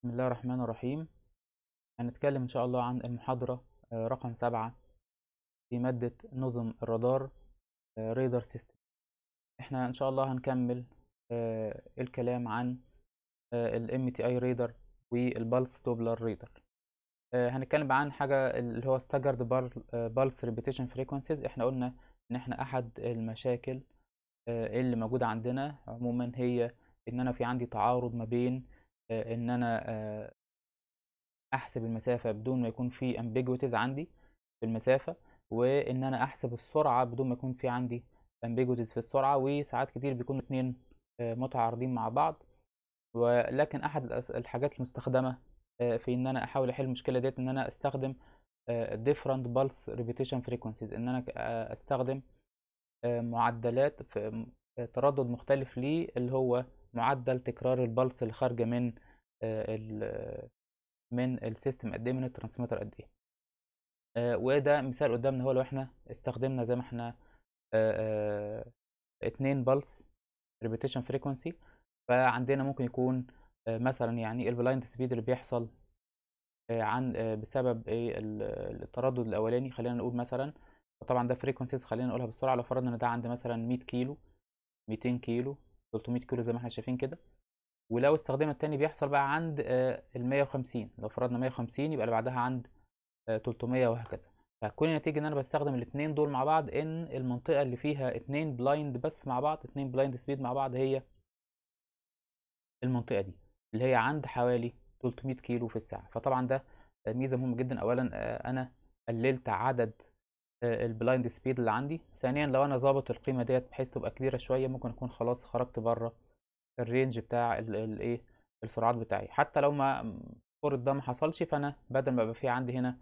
بسم الله الرحمن الرحيم هنتكلم إن شاء الله عن المحاضرة آه، رقم سبعة في مادة نظم الرادار ريدر آه، سيستم احنا إن شاء الله هنكمل آه، الكلام عن ال MTI ريدر والبلس دوبلر ريدر هنتكلم عن حاجة اللي هو staggered pulse repetition frequencies احنا قلنا إن احنا أحد المشاكل اللي موجودة عندنا عموما هي إن أنا في عندي تعارض ما بين آه، ان انا آه، احسب المسافه بدون ما يكون في امبيجوتيز عندي في المسافه وان انا احسب السرعه بدون ما يكون في عندي امبيجوتيز في السرعه وساعات كتير بيكونوا اتنين آه، متعارضين مع بعض ولكن احد الحاجات المستخدمه في ان انا احاول احل المشكله ديت ان انا استخدم different pulse repetition frequencies ان انا استخدم معدلات في تردد مختلف ليه اللي هو معدل تكرار البلس اللي خارجه من آه، من السيستم قد ايه من الترانسميتر قد ايه آه، وده مثال قدامنا هو لو احنا استخدمنا زي ما احنا آه، اتنين بلس ريبيتيشن فريكونسي فعندنا ممكن يكون مثلا يعني البلايند سبيد اللي بيحصل عن بسبب ايه التردد الاولاني خلينا نقول مثلا طبعا ده فريكونسيز خلينا نقولها بسرعه لو فرضنا ان ده عند مثلا 100 كيلو 200 كيلو 300 كيلو زي ما احنا شايفين كده ولو استخدمنا التاني بيحصل بقى عند آه، ال 150 لو فرضنا 150 يبقى اللي بعدها عند 300 آه، وهكذا فهتكون النتيجة ان انا بستخدم الاثنين دول مع بعض ان المنطقة اللي فيها اثنين بلايند بس مع بعض اثنين بلايند سبيد مع بعض هي المنطقة دي اللي هي عند حوالي 300 كيلو في الساعة فطبعا ده ميزة مهمة جدا اولا آه، انا قللت عدد البلايند سبيد اللي عندي ثانيا لو انا ظابط القيمة ديت بحيث تبقى كبيرة شوية ممكن اكون خلاص خرجت بره الرينج بتاع الايه السرعات بتاعي حتى لو ما فرض ده ما حصلش فانا بدل ما يبقى في عندي هنا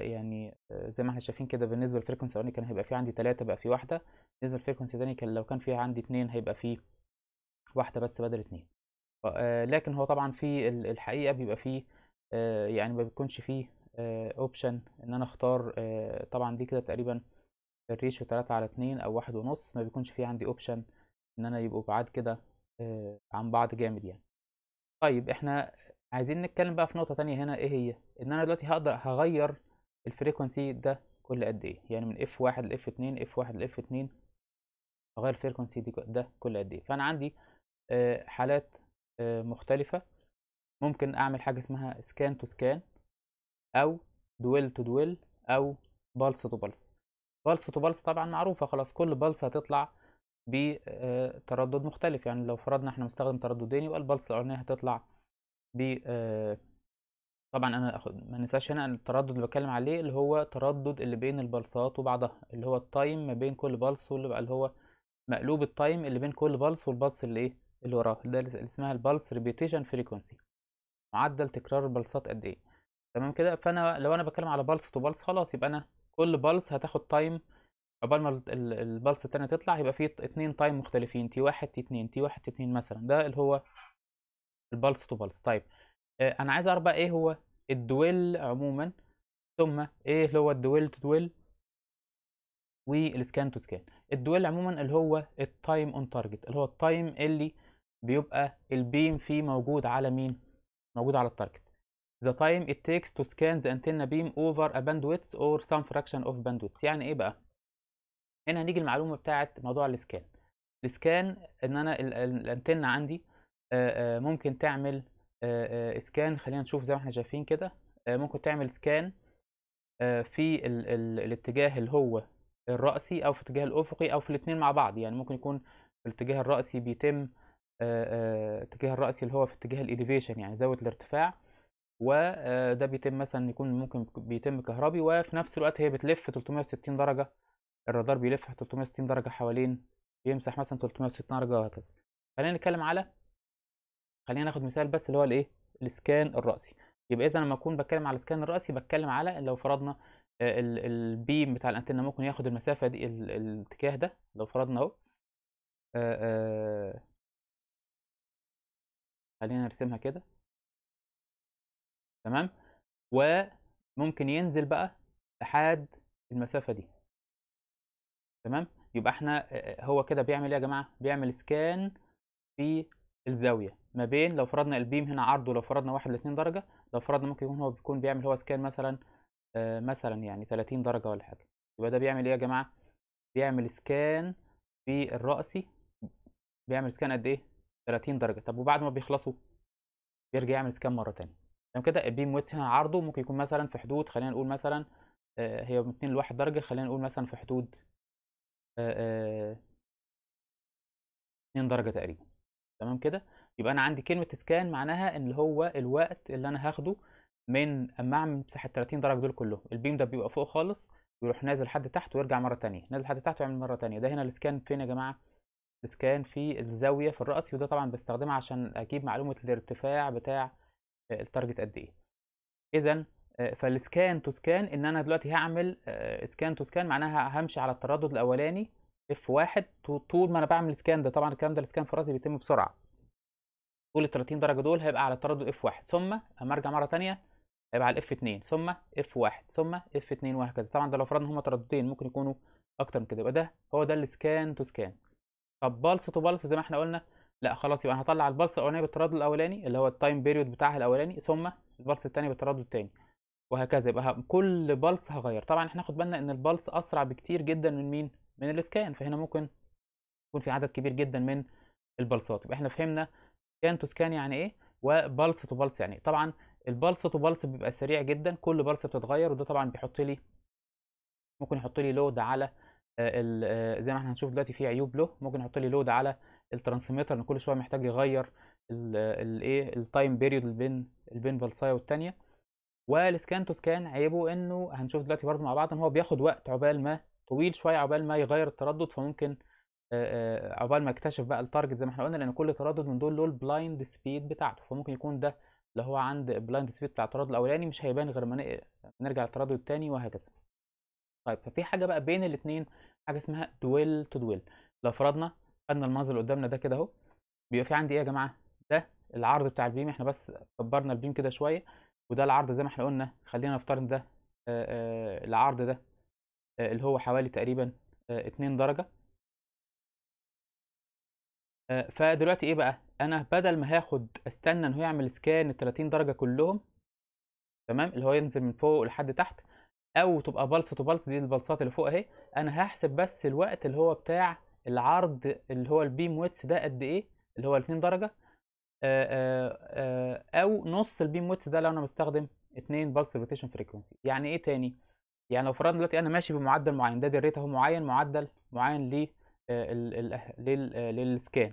يعني زي ما احنا شايفين كده بالنسبه للفريكونسي الاولاني كان هيبقى في عندي 3 بقى في واحده بالنسبه للفريكونسي الثاني كان لو كان في عندي 2 هيبقى في واحده بس بدل 2 لكن هو طبعا في الحقيقه بيبقى فيه يعني ما بيكونش فيه اوبشن ان انا اختار طبعا دي كده تقريبا الريشيو 3 على 2 او واحد ونص ما بيكونش فيه عندي اوبشن ان انا يبقوا بعاد كده آه، عن بعض جامد يعني طيب احنا عايزين نتكلم بقى في نقطه تانية هنا ايه هي ان انا دلوقتي هقدر هغير الفريكونسي ده كل قد ايه يعني من اف واحد لاف اتنين اف واحد لاف اتنين هغير الفريكونسي ده كل قد ايه فانا عندي آه، حالات آه، مختلفه ممكن اعمل حاجه اسمها سكان تو سكان او دويل تو دويل او بالس تو بالس بالس تو بالس طبعا معروفه خلاص كل بالس هتطلع بتردد آه، مختلف يعني لو فرضنا احنا بنستخدم ترددين يبقى البلس الاولانيه هتطلع ب آه، طبعا انا أخد ما ننساش هنا ان التردد اللي بتكلم عليه اللي هو تردد اللي بين البلسات وبعضها اللي هو التايم ما بين كل بلس واللي بقى اللي هو مقلوب التايم اللي بين كل بلس والبلس اللي ايه اللي وراه ده اللي اسمها البلس ريبيتيشن فريكونسي معدل تكرار البلسات قد ايه تمام كده فانا لو انا بتكلم على بلس تو بلس خلاص يبقى انا كل بلس هتاخد تايم قبل ما البلس التانية تطلع يبقى في اتنين تايم مختلفين تي واحد تي اتنين تي واحد تي اتنين مثلا ده اللي هو البلس تو بلس طيب آه، انا عايز اعرف بقى ايه هو الدويل عموما ثم ايه اللي هو الدويل تو دويل والسكان تو سكان الدويل عموما اللي هو التايم اون تارجت اللي هو التايم اللي بيبقى البيم فيه موجود على مين موجود على التارجت the time it takes to scan the antenna beam over a bandwidth or some fraction of bandwidth يعني ايه بقى هنا هنيجي المعلومه بتاعه موضوع الاسكان الاسكان ان انا الانتنه عندي ممكن تعمل اسكان خلينا نشوف زي ما احنا شايفين كده ممكن تعمل اسكان في الاتجاه اللي هو الرأسي أو في الاتجاه الأفقي أو في الاتنين مع بعض يعني ممكن يكون في الاتجاه الرأسي بيتم الاتجاه الرأسي اللي هو في اتجاه الإليفيشن يعني زاوية الارتفاع وده بيتم مثلا يكون ممكن بيتم كهربي وفي نفس الوقت هي بتلف 360 درجة الرادار بيلف 360 درجه حوالين بيمسح مثلا 360 درجه وهكذا خلينا نتكلم على خلينا ناخد مثال بس اللي هو الايه الاسكان الراسي يبقى اذا لما اكون بتكلم على الاسكان الراسي بتكلم على لو فرضنا آه، البيم بتاع الانتنه ممكن ياخد المسافه دي الاتجاه ده لو فرضنا اهو آه، آه. خلينا نرسمها كده تمام وممكن ينزل بقى لحد المسافه دي تمام يبقى احنا هو كده بيعمل ايه يا جماعه بيعمل سكان في الزاويه ما بين لو فرضنا البيم هنا عرضه لو فرضنا 1 ل 2 درجه لو فرضنا ممكن يكون هو بيكون بيعمل هو سكان مثلا آه مثلا يعني 30 درجه ولا حاجه يبقى ده بيعمل ايه يا جماعه بيعمل سكان في الرأسي بيعمل سكان قد ايه 30 درجه طب وبعد ما بيخلصوا بيرجع يعمل سكان مره ثانيه تمام كده البيم ويتس هنا عرضه ممكن يكون مثلا في حدود خلينا نقول مثلا آه هي من 2 ل 1 درجه خلينا نقول مثلا في حدود 2 درجه تقريبا تمام كده يبقى انا عندي كلمه سكان معناها ان هو الوقت اللي انا هاخده من اما اعمل مساحه 30 درجه دول كلهم البيم ده بيبقى فوق خالص ويروح نازل لحد تحت ويرجع مره ثانيه نازل لحد تحت ويعمل مره ثانيه ده هنا السكان فين يا جماعه السكان في الزاويه في الراس وده طبعا بستخدمها عشان اجيب معلومه الارتفاع بتاع التارجت قد ايه اذا آه، فالسكان تو سكان ان انا دلوقتي هعمل سكان تو سكان معناها همشي على التردد الاولاني اف واحد طول ما انا بعمل سكان ده طبعا الكلام ده السكان في راسي بيتم بسرعه طول ال 30 درجه دول هيبقى على التردد اف واحد ثم اما ارجع مره ثانيه هيبقى على اف 2 ثم اف واحد ثم اف 2 وهكذا طبعا ده لو فرضنا هما ترددين ممكن يكونوا اكتر من كده يبقى ده هو ده السكان تو سكان طب بلس تو بلس زي ما احنا قلنا لا خلاص يبقى انا هطلع البلس الاولاني بالتردد الاولاني اللي هو التايم بيريود بتاعها الاولاني ثم البلس الثاني بالتردد الثاني وهكذا يبقى كل بلس هغير طبعا احنا ناخد بالنا ان البلس اسرع بكتير جدا من مين من الاسكان فهنا ممكن يكون في عدد كبير جدا من البلصات يبقى احنا فهمنا سكان تو سكان يعني ايه وبلس تو بلس يعني ايه طبعا البلس تو بلس بيبقى سريع جدا كل بلس بتتغير وده طبعا بيحط لي ممكن يحط لي لود على آه، آه، زي ما احنا هنشوف دلوقتي في عيوب له ممكن يحط لي لود على الترانسميتر ان كل شويه محتاج يغير الايه التايم بيريود بين البين بلسايه والثانيه والسكان تو سكان عيبه انه هنشوف دلوقتي برضه مع بعض ان هو بياخد وقت عقبال ما طويل شويه عقبال ما يغير التردد فممكن عقبال ما اكتشف بقى التارجت زي ما احنا قلنا لان كل تردد من دول له البلايند سبيد بتاعته فممكن يكون ده اللي هو عند البلايند سبيد بتاع التردد الاولاني مش هيبان غير ما نرجع للتردد الثاني وهكذا طيب ففي حاجه بقى بين الاثنين حاجه اسمها دويل تو دويل لو فرضنا خدنا المنظر اللي قدامنا ده كده اهو بيبقى في عندي ايه يا جماعه ده العرض بتاع البيم احنا بس كبرنا البيم كده شويه وده العرض زي ما احنا قلنا خلينا نفترض ده العرض ده اللي هو حوالي تقريبا 2 درجه فدلوقتي ايه بقى انا بدل ما هاخد استنى ان هو يعمل سكان ال 30 درجه كلهم تمام اللي هو ينزل من فوق لحد تحت او تبقى بلصه وبلصه دي البلصات اللي فوق اهي انا هحسب بس الوقت اللي هو بتاع العرض اللي هو البيم ويتس ده قد ايه اللي هو 2 درجه آه، آه، آه، او نص البيم ويتس ده لو انا بستخدم 2 بالس روتيشن فريكونسي يعني ايه تاني يعني لو فرضنا دلوقتي انا ماشي بمعدل معين ده الريت اهو معين معدل معين ل للسكان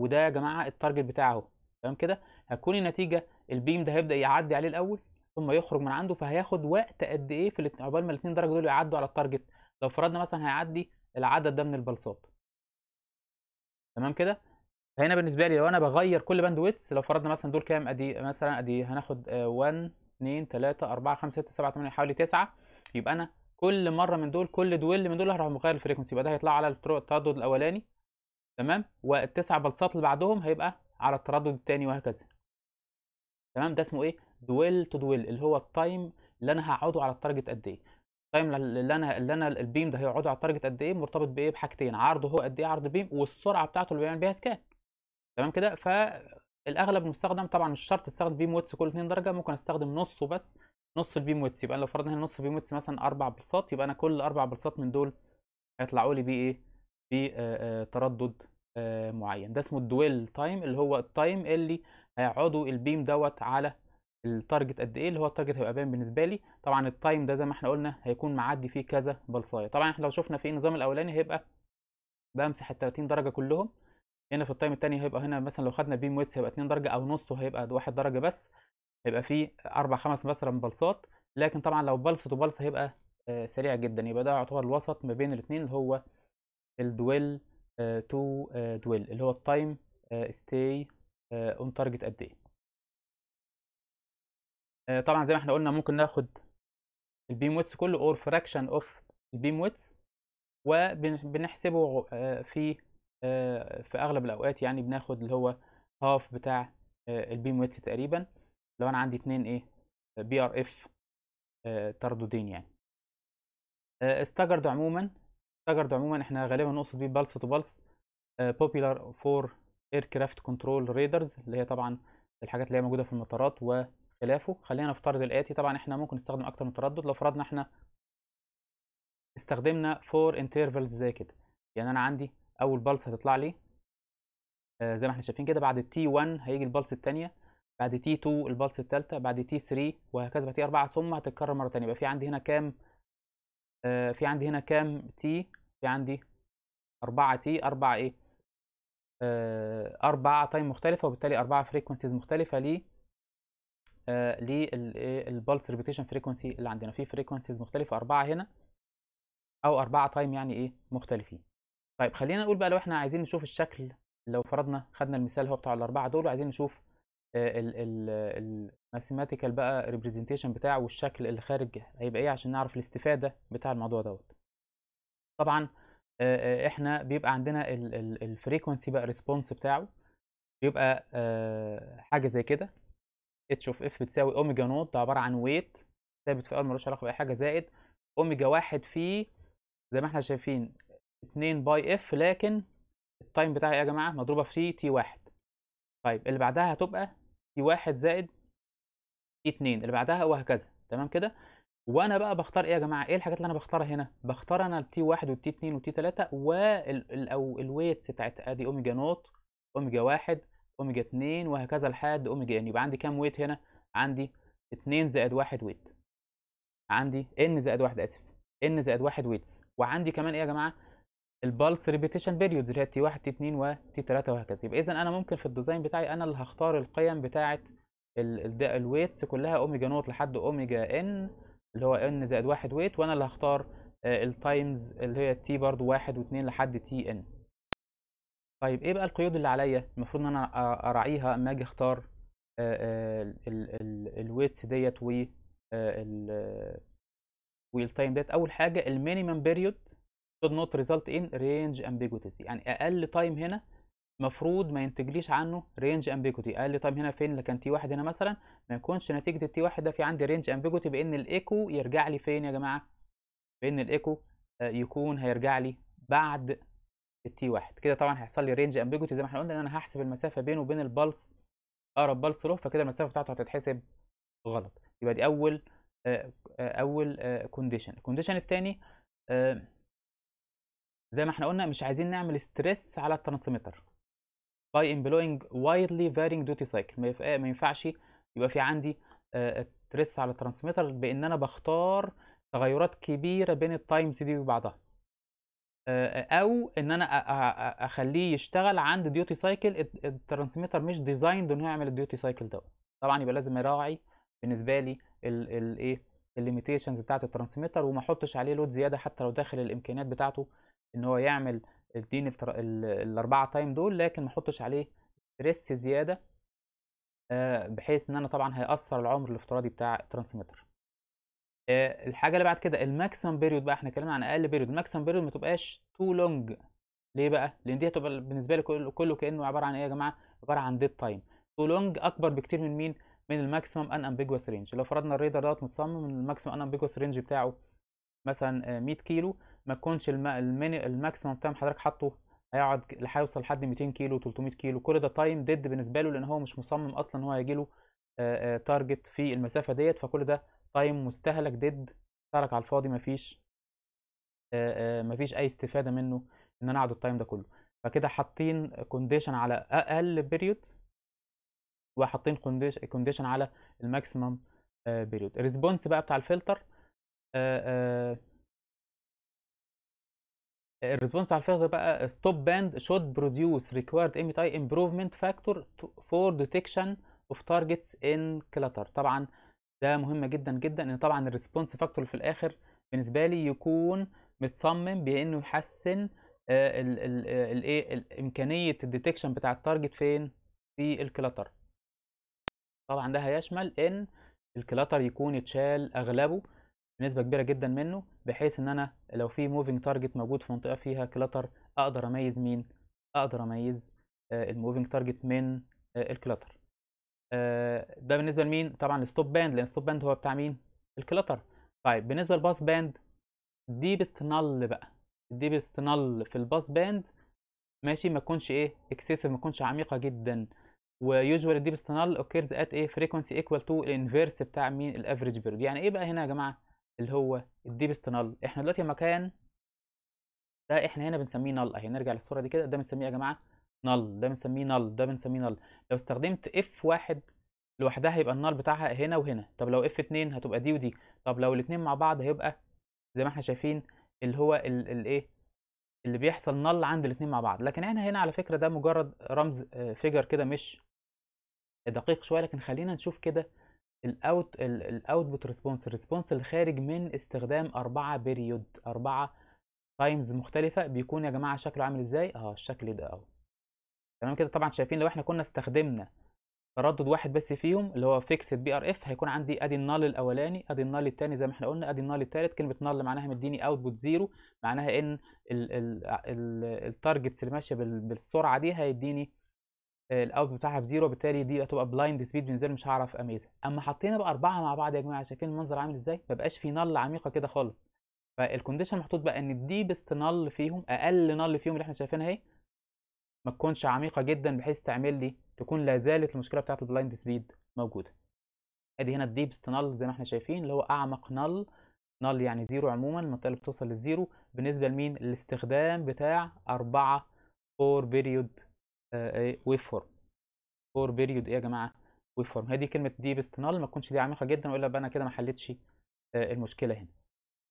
وده يا جماعه التارجت بتاعه اهو تمام كده هتكون النتيجه البيم ده هيبدا يعدي عليه الاول ثم يخرج من عنده فهياخد وقت قد ايه في عقبال ما الاثنين درجه دول يعدوا على التارجت لو فرضنا مثلا هيعدي العدد ده من البلصات تمام كده فهنا بالنسبه لي لو انا بغير كل باند ويتس لو فرضنا مثلا دول كام ادي مثلا ادي هناخد 1 2 3 4 5 6 7 8 حوالي 9 يبقى انا كل مره من دول كل دويل من دول هروح مغير الفريكونسي يبقى ده هيطلع على التردد الاولاني تمام والتسع بلصات اللي بعدهم هيبقى على التردد الثاني وهكذا تمام ده اسمه ايه دويل تو دويل اللي هو التايم اللي انا هقعده على التارجت قد ايه التايم اللي انا اللي انا البيم ده هيقعده على التارجت قد ايه مرتبط بايه بحاجتين عرضه هو قد ايه عرض البيم والسرعه بتاعته اللي بيعمل بيها سكان تمام كده فالاغلب مستخدم طبعا مش شرط استخدم بيم ويتس كل 2 درجه ممكن استخدم نصه بس نص البيم ويتس يبقى لو فرضنا هنا نص البيم ويتس مثلا اربع بلصات يبقى انا كل اربع بلصات من دول هيطلعوا لي بايه؟ بتردد آه، آه، آه، معين ده اسمه الدويل تايم اللي هو التايم اللي هيقعدوا البيم دوت على التارجت قد ايه اللي هو التارجت هيبقى باين بالنسبه لي طبعا التايم ده زي ما احنا قلنا هيكون معدي فيه كذا بلصايه طبعا احنا لو شفنا في إيه النظام الاولاني هيبقى بمسح ال 30 درجه كلهم هنا في التايم التاني هيبقى هنا مثلا لو خدنا بيم ويتس هيبقى 2 درجه او نص وهيبقى 1 درجه بس هيبقى فيه اربع خمس مثلا بلصات لكن طبعا لو بلصت وبلصه هيبقى آه، سريع جدا يبقى ده يعتبر الوسط ما بين الاثنين اللي هو الدويل آه، تو آه، دويل اللي هو التايم ستاي اون تارجت قد ايه طبعا زي ما احنا قلنا ممكن ناخد البيم ويتس كله اور فراكشن اوف البيم ويتس وبنحسبه في آه، في اغلب الاوقات يعني بناخد اللي هو هاف بتاع آه، البيم ويتس تقريبا لو انا عندي اتنين ايه بي ار اف ترددين آه، يعني استجرد عموما استجرد عموما احنا غالبا نقصد بيه بالس تو بالس بوبيلار فور ايركرافت كنترول ريدرز اللي هي طبعا الحاجات اللي هي موجوده في المطارات وخلافه خلينا نفترض الاتي طبعا احنا ممكن نستخدم اكتر من تردد لو فرضنا احنا استخدمنا فور انترفلز زي كده يعني انا عندي اول بلس هتطلع لي آه زي ما احنا شايفين كده بعد تي 1 هيجي البلس الثانيه بعد تي 2 البلس الثالثه بعد تي 3 وهكذا بعد تي 4 ثم هتتكرر مره ثانيه يبقى في عندي هنا كام آه في عندي هنا كام تي في عندي 4 تي 4 ايه آه 4 تايم مختلفه وبالتالي 4 فريكونسيز مختلفه ليه آه للبلس ريبيتيشن فريكونسي اللي عندنا في فريكونسيز مختلفه اربعه هنا او اربعه تايم يعني ايه مختلفين طيب خلينا نقول بقى لو احنا عايزين نشوف الشكل لو فرضنا خدنا المثال هو بتاع الاربعه دول وعايزين نشوف الماثيماتيكال آه، بقى ريبريزنتيشن بتاعه والشكل اللي خارج هيبقى ايه عشان نعرف الاستفاده بتاع الموضوع دوت طبعا آه، آه، احنا بيبقى عندنا الفريكونسي بقى ريسبونس بتاعه بيبقى حاجه زي كده اتش اوف اف بتساوي اوميجا نوت ده عباره عن ويت ثابت في الاول ملوش علاقه باي حاجه زائد اوميجا واحد في زي ما احنا شايفين 2 باي اف لكن التايم بتاعها يا جماعه مضروبه في تي واحد طيب اللي بعدها هتبقى تي واحد زائد تي اتنين اللي بعدها وهكذا تمام كده وانا بقى بختار ايه يا جماعه ايه الحاجات اللي انا بختارها هنا بختار انا التي واحد والتي اتنين والتي تلاته وال او الويتس بتاعت ادي اوميجا نوت اوميجا واحد اوميجا اتنين وهكذا لحد اوميجا ان يبقى عندي كام ويت هنا عندي اتنين زائد واحد ويت عندي ان زائد واحد اسف ان زائد واحد ويتس وعندي كمان ايه يا جماعه البالس ريبيتيشن بيريودز اللي هي تي 1 تي 2 وتي 3 وهكذا يبقى اذا انا ممكن في الديزاين بتاعي انا اللي هختار القيم بتاعه الويتس كلها اوميجا نوت لحد اوميجا ان اللي هو ان زائد واحد ويت وانا اللي هختار آه، التايمز اللي هي تي برضو واحد 2 لحد تي ان طيب ايه بقى القيود اللي عليا المفروض ان انا اراعيها اما اجي اختار آه، آه، الويتس ديت و والتايم ديت اول حاجه المينيمم بيريود should not result in range ambiguity يعني اقل تايم هنا المفروض ما ينتجليش عنه رينج امبيجوتي اقل تايم هنا فين لو كان تي واحد هنا مثلا ما يكونش نتيجه التي واحد ده في عندي رينج امبيجوتي بان الايكو يرجع لي فين يا جماعه بان الايكو آه، يكون هيرجع لي بعد التي واحد كده طبعا هيحصل لي رينج امبيجوتي زي ما احنا قلنا ان انا هحسب المسافه بينه وبين البلس اقرب بلس له فكده المسافه بتاعته هتتحسب غلط يبقى دي اول آه، آه، اول كونديشن الكونديشن الثاني زي ما احنا قلنا مش عايزين نعمل ستريس على الترانسميتر باي امبلوينج وايدلي فارينج دوتي سايكل ما ينفعش يبقى في عندي ستريس آه، على الترانسميتر بان انا بختار تغيرات كبيره بين التايمز دي وبعضها آه، آه، او ان انا اخليه يشتغل عند ديوتي سايكل الترانسميتر مش ديزايند انه يعمل الديوتي سايكل دوت طبعا يبقى لازم اراعي بالنسبه لي الايه الليميتيشنز بتاعه الترانسميتر وما احطش عليه لود زياده حتى لو داخل الامكانيات بتاعته ان هو يعمل الدين التر... الاربعه تايم دول لكن ما احطش عليه ريس زياده آه، بحيث ان انا طبعا هيأثر العمر الافتراضي بتاع الترانسميتر آه، الحاجه اللي بعد كده الماكسيمم بيريود بقى احنا اتكلمنا عن اقل بيريود الماكسيمم بيريود ما تبقاش تو لونج ليه بقى لان دي هتبقى بالنسبه لي كله, كله كانه عباره عن ايه يا جماعه عباره عن ديد تايم تو لونج اكبر بكتير من مين من الماكسيمم ان امبيجوس رينج لو فرضنا الريدر دوت متصمم ان الماكسيمم ان امبيجوس رينج بتاعه مثلا 100 آه، كيلو ما تكونش الماكسيموم بتاع اللي حضرتك حاطه هيقعد هيوصل لحد 200 كيلو 300 كيلو كل ده تايم ديد بالنسبه له لان هو مش مصمم اصلا ان هو هيجي له تارجت في المسافه ديت فكل ده تايم مستهلك ديد ترك على الفاضي مفيش آآ مفيش اي استفاده منه ان انا اقعد التايم ده كله فكده حاطين كونديشن على اقل بيريود وحاطين كونديشن على الماكسيمم بيريود الريسبونس بقى بتاع الفلتر الريسبونس على الفخ بقى ستوب باند شود برودوس ريكوايرد ام تي امبروفمنت فاكتور فور ديتكشن اوف تارجتس ان كلاتر طبعا ده مهم جدا جدا ان طبعا الريسبونس فاكتور في الاخر بالنسبه لي يكون متصمم بانه يحسن آه، الايه آه، امكانيه الديتكشن بتاع التارجت فين في الكلاتر طبعا ده هيشمل ان الكلاتر يكون اتشال اغلبه بنسبه كبيره جدا منه بحيث ان انا لو في موفينج تارجت موجود في منطقه فيها كلتر اقدر اميز مين اقدر اميز آه، الموفينج تارجت من آه، الكلتر آه، ده بالنسبه لمين طبعا الستوب باند لان الستوب باند هو بتاع مين الكلتر طيب بالنسبه للباس باند ديبست نل بقى الديبست نل في الباس باند ماشي ما تكونش ايه اكسسيف ما تكونش عميقه جدا ويوجوال الديبست نل اوكيرز ات ايه فريكونسي ايكوال تو الانفيرس بتاع مين الافريج بيرد يعني ايه بقى هنا يا جماعه اللي هو الديبست نال احنا دلوقتي مكان ده احنا هنا بنسميه نال اهي نرجع للصوره دي كده ده بنسميه يا جماعه نال ده بنسميه نال ده بنسميه نال لو استخدمت اف واحد لوحدها هيبقى النال بتاعها هنا وهنا طب لو اف اتنين هتبقى دي ودي طب لو الاتنين مع بعض هيبقى زي ما احنا شايفين اللي هو الايه اللي بيحصل نال عند الاتنين مع بعض لكن احنا هنا على فكره ده مجرد رمز فيجر آه، كده مش دقيق شويه لكن خلينا نشوف كده الاوت الاوتبوت ريسبونس الريسبونس الخارج من استخدام أربعة بيريود أربعة تايمز مختلفة بيكون يا جماعة شكله عامل ازاي؟ اه الشكل ده اهو تمام كده طبعا شايفين لو احنا كنا استخدمنا تردد واحد بس فيهم اللي هو فيكسد بي ار اف هيكون عندي ادي النال الاولاني ادي النال الثاني زي ما احنا قلنا ادي النال الثالث كلمه نال معناها مديني اوتبوت زيرو معناها ان التارجتس اللي ماشيه بالسرعه دي هيديني الاوت بتاعها بزيرو بالتالي دي هتبقى بلايند سبيد بالنسبه مش هعرف اميزها اما حطينا بقى اربعه مع بعض يا جماعه شايفين المنظر عامل ازاي بقاش في نل عميقه كده خالص فالكونديشن محطوط بقى ان الديبست نل فيهم اقل نل فيهم اللي احنا شايفينها اهي ما تكونش عميقه جدا بحيث تعمل لي تكون لا زالت المشكله بتاعه البلايند سبيد موجوده ادي هنا الديبست نل زي ما احنا شايفين اللي هو اعمق نل نل يعني زيرو عموما المنطقه اللي بتوصل للزيرو بالنسبه لمين الاستخدام بتاع اربعه فور بيريود ويف فورم فور بيريود ايه يا جماعه ويف فورم هي دي كلمه ديبست نال ما تكونش دي عميقه جدا والا بقى انا كده ما حلتش آه، المشكله هنا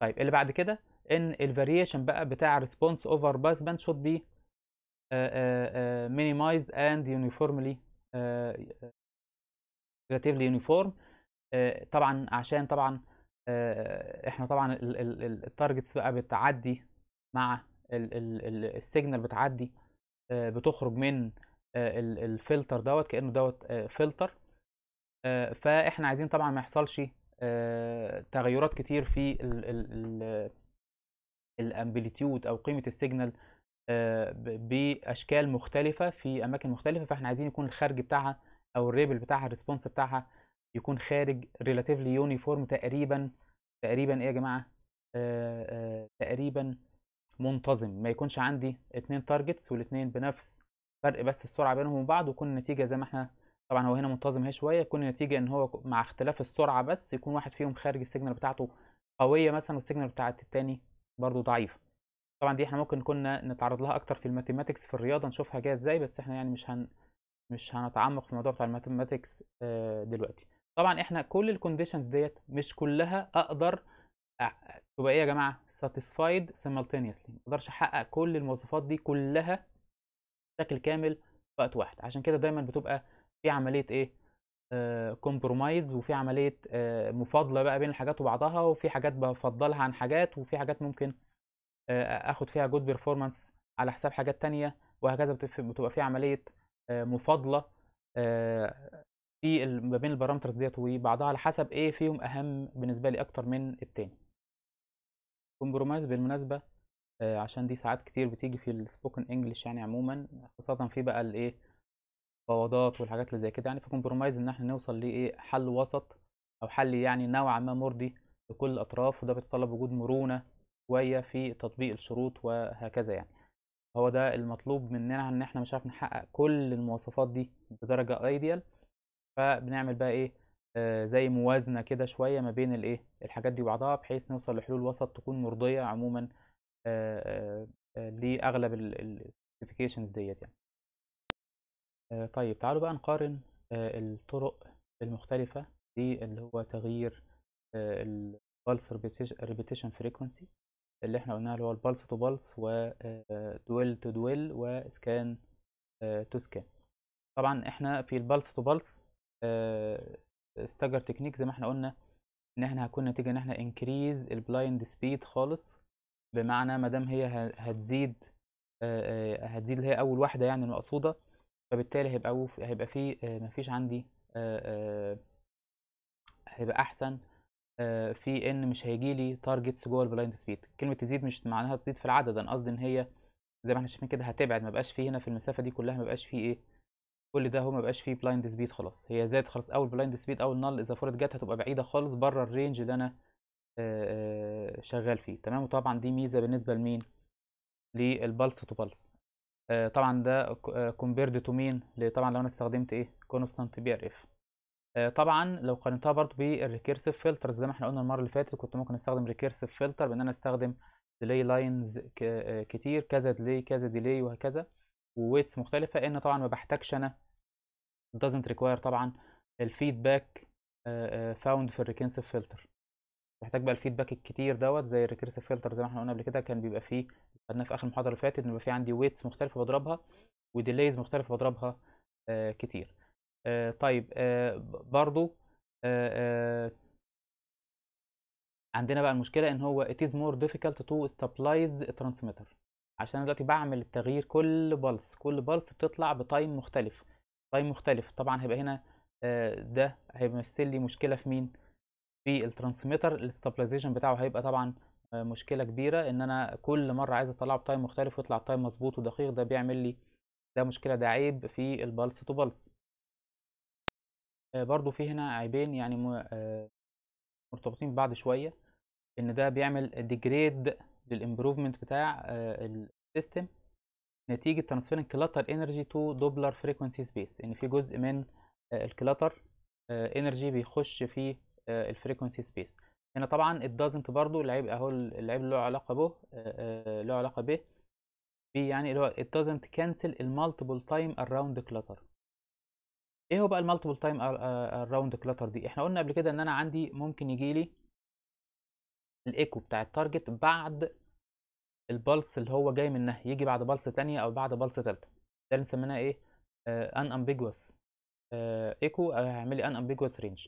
طيب اللي بعد كده ان الفاريشن بقى بتاع ريسبونس اوفر باس باند شود بي minimized and uniformly آه، relatively uniform آه، طبعا عشان طبعا احنا طبعا التارجتس بقى بتعدي مع السيجنال بتعدي آه، بتخرج من آه، الفلتر دوت كانه دوت آه، فلتر فاحنا عايزين طبعا ما يحصلش تغيرات كتير في الامبليتيود او قيمه السيجنال باشكال مختلفه في اماكن مختلفه فاحنا عايزين يكون الخارج بتاعها او الريبل بتاعها الريسبونس بتاعها يكون خارج ريلاتيفلي يونيفورم تقريبا تقريبا ايه يا جماعه تقريبا منتظم ما يكونش عندي اتنين تارجتس والاتنين بنفس فرق بس السرعه بينهم وبعض ويكون النتيجه زي ما احنا طبعا هو هنا منتظم اهي شويه يكون النتيجه ان هو مع اختلاف السرعه بس يكون واحد فيهم خارج السيجنال بتاعته قويه مثلا والسيجنال بتاعت التاني برضو ضعيف طبعا دي احنا ممكن كنا نتعرض لها اكتر في الماتيماتكس في الرياضه نشوفها جايه ازاي بس احنا يعني مش هن مش هنتعمق في الموضوع بتاع الماتيماتكس آه، دلوقتي طبعا احنا كل الكونديشنز ديت مش كلها اقدر تبقى ايه يا جماعه ساتيسفايد simultaneously ما اقدرش احقق كل المواصفات دي كلها بشكل كامل في وقت واحد عشان كده دايما بتبقى في عمليه ايه كومبرومايز آه، وفي عمليه آه، مفاضله بقى بين الحاجات وبعضها وفي حاجات بفضلها عن حاجات وفي حاجات ممكن آه، اخد فيها جود بيرفورمانس على حساب حاجات تانية وهكذا بتبقى في عمليه مفاضله في ما بين البارامترز ديت وبعضها على حسب ايه فيهم اهم بالنسبه لي اكتر من التاني كومبرومايز بالمناسبة آه، عشان دي ساعات كتير بتيجي في السبوكن انجلش يعني عموما خاصة في بقى الايه فوضات والحاجات اللي زي كده يعني فكومبرومايز ان احنا نوصل لايه حل وسط او حل يعني نوعا ما مرضي لكل الاطراف وده بيتطلب وجود مرونة شوية في تطبيق الشروط وهكذا يعني هو ده المطلوب مننا ان احنا مش عارف نحقق كل المواصفات دي بدرجة ايديال فبنعمل بقى ايه آه، زي موازنه كده شويه ما بين الايه الحاجات دي وبعضها بحيث نوصل لحلول وسط تكون مرضيه عموما آه، آه، لاغلب السبيسيفيكيشنز ديت يعني طيب تعالوا بقى نقارن الطرق المختلفه دي اللي هو تغيير البلس ريبيتيشن فريكوانسي اللي احنا قلناها اللي هو البلس تو بلس ودويل تو دويل وسكان تو سكان طبعا احنا في البلس تو بلس stagger تكنيك زي ما احنا قلنا ان احنا هكون نتيجة ان احنا increase البلايند سبيد خالص بمعنى ما دام هي هتزيد آه، آه، هتزيد اللي هي اول واحدة يعني المقصودة فبالتالي هيبقى هيبقى فيه آه، مفيش عندي هيبقى احسن في ان مش هيجي لي تارجتس جوه البلايند سبيد كلمه تزيد مش معناها تزيد في العدد انا قصدي ان هي زي ما احنا شايفين كده هتبعد ما بقاش فيه هنا في المسافه دي كلها ما بقاش فيه ايه كل ده هو ما بقاش فيه بلايند سبيد خلاص هي زاد خلاص اول بلايند سبيد اول نال اذا فرض جت هتبقى بعيده خالص بره الرينج اللي انا آه، آه، شغال فيه تمام وطبعا دي ميزه بالنسبه لمين للبلس تو بلس طبعا ده كومبيرد تو مين طبعا لو انا استخدمت ايه كونستانت بي ار اف طبعا لو قارنتها برضو بالريكيرسيف فلترز زي ما احنا قلنا المره اللي فاتت كنت ممكن استخدم ريكيرسيف فلتر بان انا استخدم ديلي لاينز آه، كتير كذا ديلي كذا ديلي وهكذا وويتس مختلفه ان طبعا ما بحتاجش انا doesn't require طبعا الفيدباك آه، فاوند آه، في الريكنسف فلتر محتاج بقى الفيدباك الكتير دوت زي الريكنسف فلتر زي ما احنا قلنا قبل كده كان بيبقى فيه خدناه في اخر المحاضره اللي فاتت ان بيبقى فيه عندي ويتس مختلفه بضربها وديليز مختلفه بضربها آه، كتير طيب برضو عندنا بقى المشكله ان هو it is more difficult to stabilize a transmitter عشان انا دلوقتي بعمل التغيير كل بلس كل بلس بتطلع بتايم مختلف تايم طيب مختلف طبعا هيبقى هنا آه، ده هيمثل لي مشكله في مين في الترانسميتر الاستابلايزيشن بتاعه هيبقى طبعا آه، مشكله كبيره ان انا كل مره عايز اطلعه بتايم مختلف ويطلع التايم مظبوط ودقيق ده بيعمل لي ده مشكله ده عيب في البلس تو بلس آه، برضو في هنا عيبين يعني مرتبطين ببعض شويه ان ده بيعمل ديجريد للامبروفمنت بتاع السيستم نتيجة ترانسفير الكلاتر انرجي تو دوبلر فريكونسي سبيس ان في جزء من آه، الكلاتر انرجي آه، بيخش في آه، الفريكونسي سبيس هنا طبعا الدازنت برضو العيب اهو العيب اللي له علاقة به له علاقة به يعني اللي هو it doesn't cancel المالتيبل تايم around كلاتر ايه هو بقى المالتيبل تايم around كلاتر دي احنا قلنا قبل كده ان انا عندي ممكن يجي لي الايكو بتاع التارجت بعد البلس اللي هو جاي منها يجي بعد بلس تانية او بعد بلس تالتة ده اللي سميناه ايه ان امبيجوس ايكو هيعملي ان امبيجوس رينج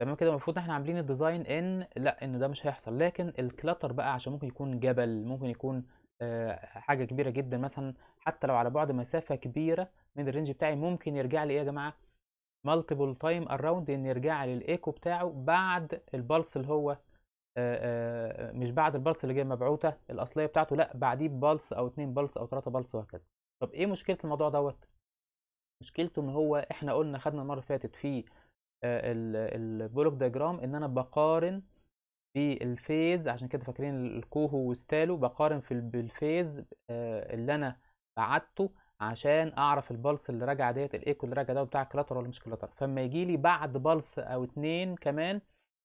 تمام كده المفروض احنا عاملين الديزاين ان لا ان ده مش هيحصل لكن الكلاتر بقى عشان ممكن يكون جبل ممكن يكون آه حاجه كبيره جدا مثلا حتى لو على بعد مسافه كبيره من الرينج بتاعي ممكن يرجع لي ايه يا جماعه مالتيبل تايم اراوند ان يرجع لي الايكو بتاعه بعد البلس اللي هو آه، آه، مش بعد البلس اللي جاي مبعوثه الاصليه بتاعته لا بعديه ببلس او اتنين بلس او ثلاثه بلس وهكذا طب ايه مشكله الموضوع دوت مشكلته ان هو احنا قلنا خدنا المره اللي فاتت في آه، البلوك دايجرام ان انا بقارن في الفيز عشان كده فاكرين الكوهو وستالو بقارن في بالفيز اللي انا بعته عشان اعرف البلس اللي راجع ديت الايكو اللي راجع ده بتاع كلاتر ولا مش كلاتر فاما يجي لي بعد بلس او اتنين كمان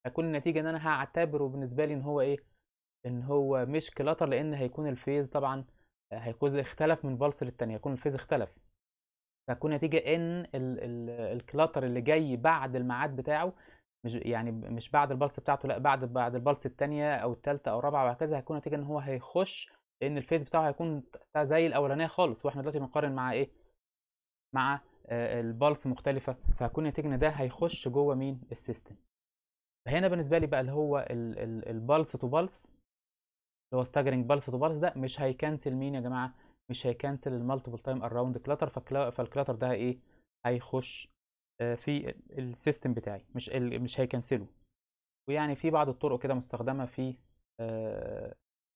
هيكون النتيجه ان انا هعتبره بالنسبه لي ان هو ايه ان هو مش كلتر لان هيكون الفيز طبعا آه، هيكون اختلف من بلس للتانية هيكون الفيز اختلف فهتكون نتيجه ان ال ال الكلتر اللي جاي بعد الميعاد بتاعه مش يعني مش بعد البلس بتاعته لا بعد بعد البلس الثانيه او الثالثه او الرابعه وهكذا هيكون نتيجه ان هو هيخش لان الفيز بتاعه هيكون زي الاولانيه خالص واحنا دلوقتي بنقارن مع ايه مع آه، البلس مختلفه فهيكون نتيجه ان ده هيخش جوه مين السيستم فهنا بالنسبه لي بقى اللي هو البلس تو بالس اللي هو ستاجرنج بالس تو بالس ده مش هيكنسل مين يا جماعه مش هيكنسل المالتيبل تايم اراوند كلاتر فالكلاتر ده ايه هيخش آه، في السيستم بتاعي مش مش هيكنسله ويعني في بعض الطرق كده مستخدمه في آه،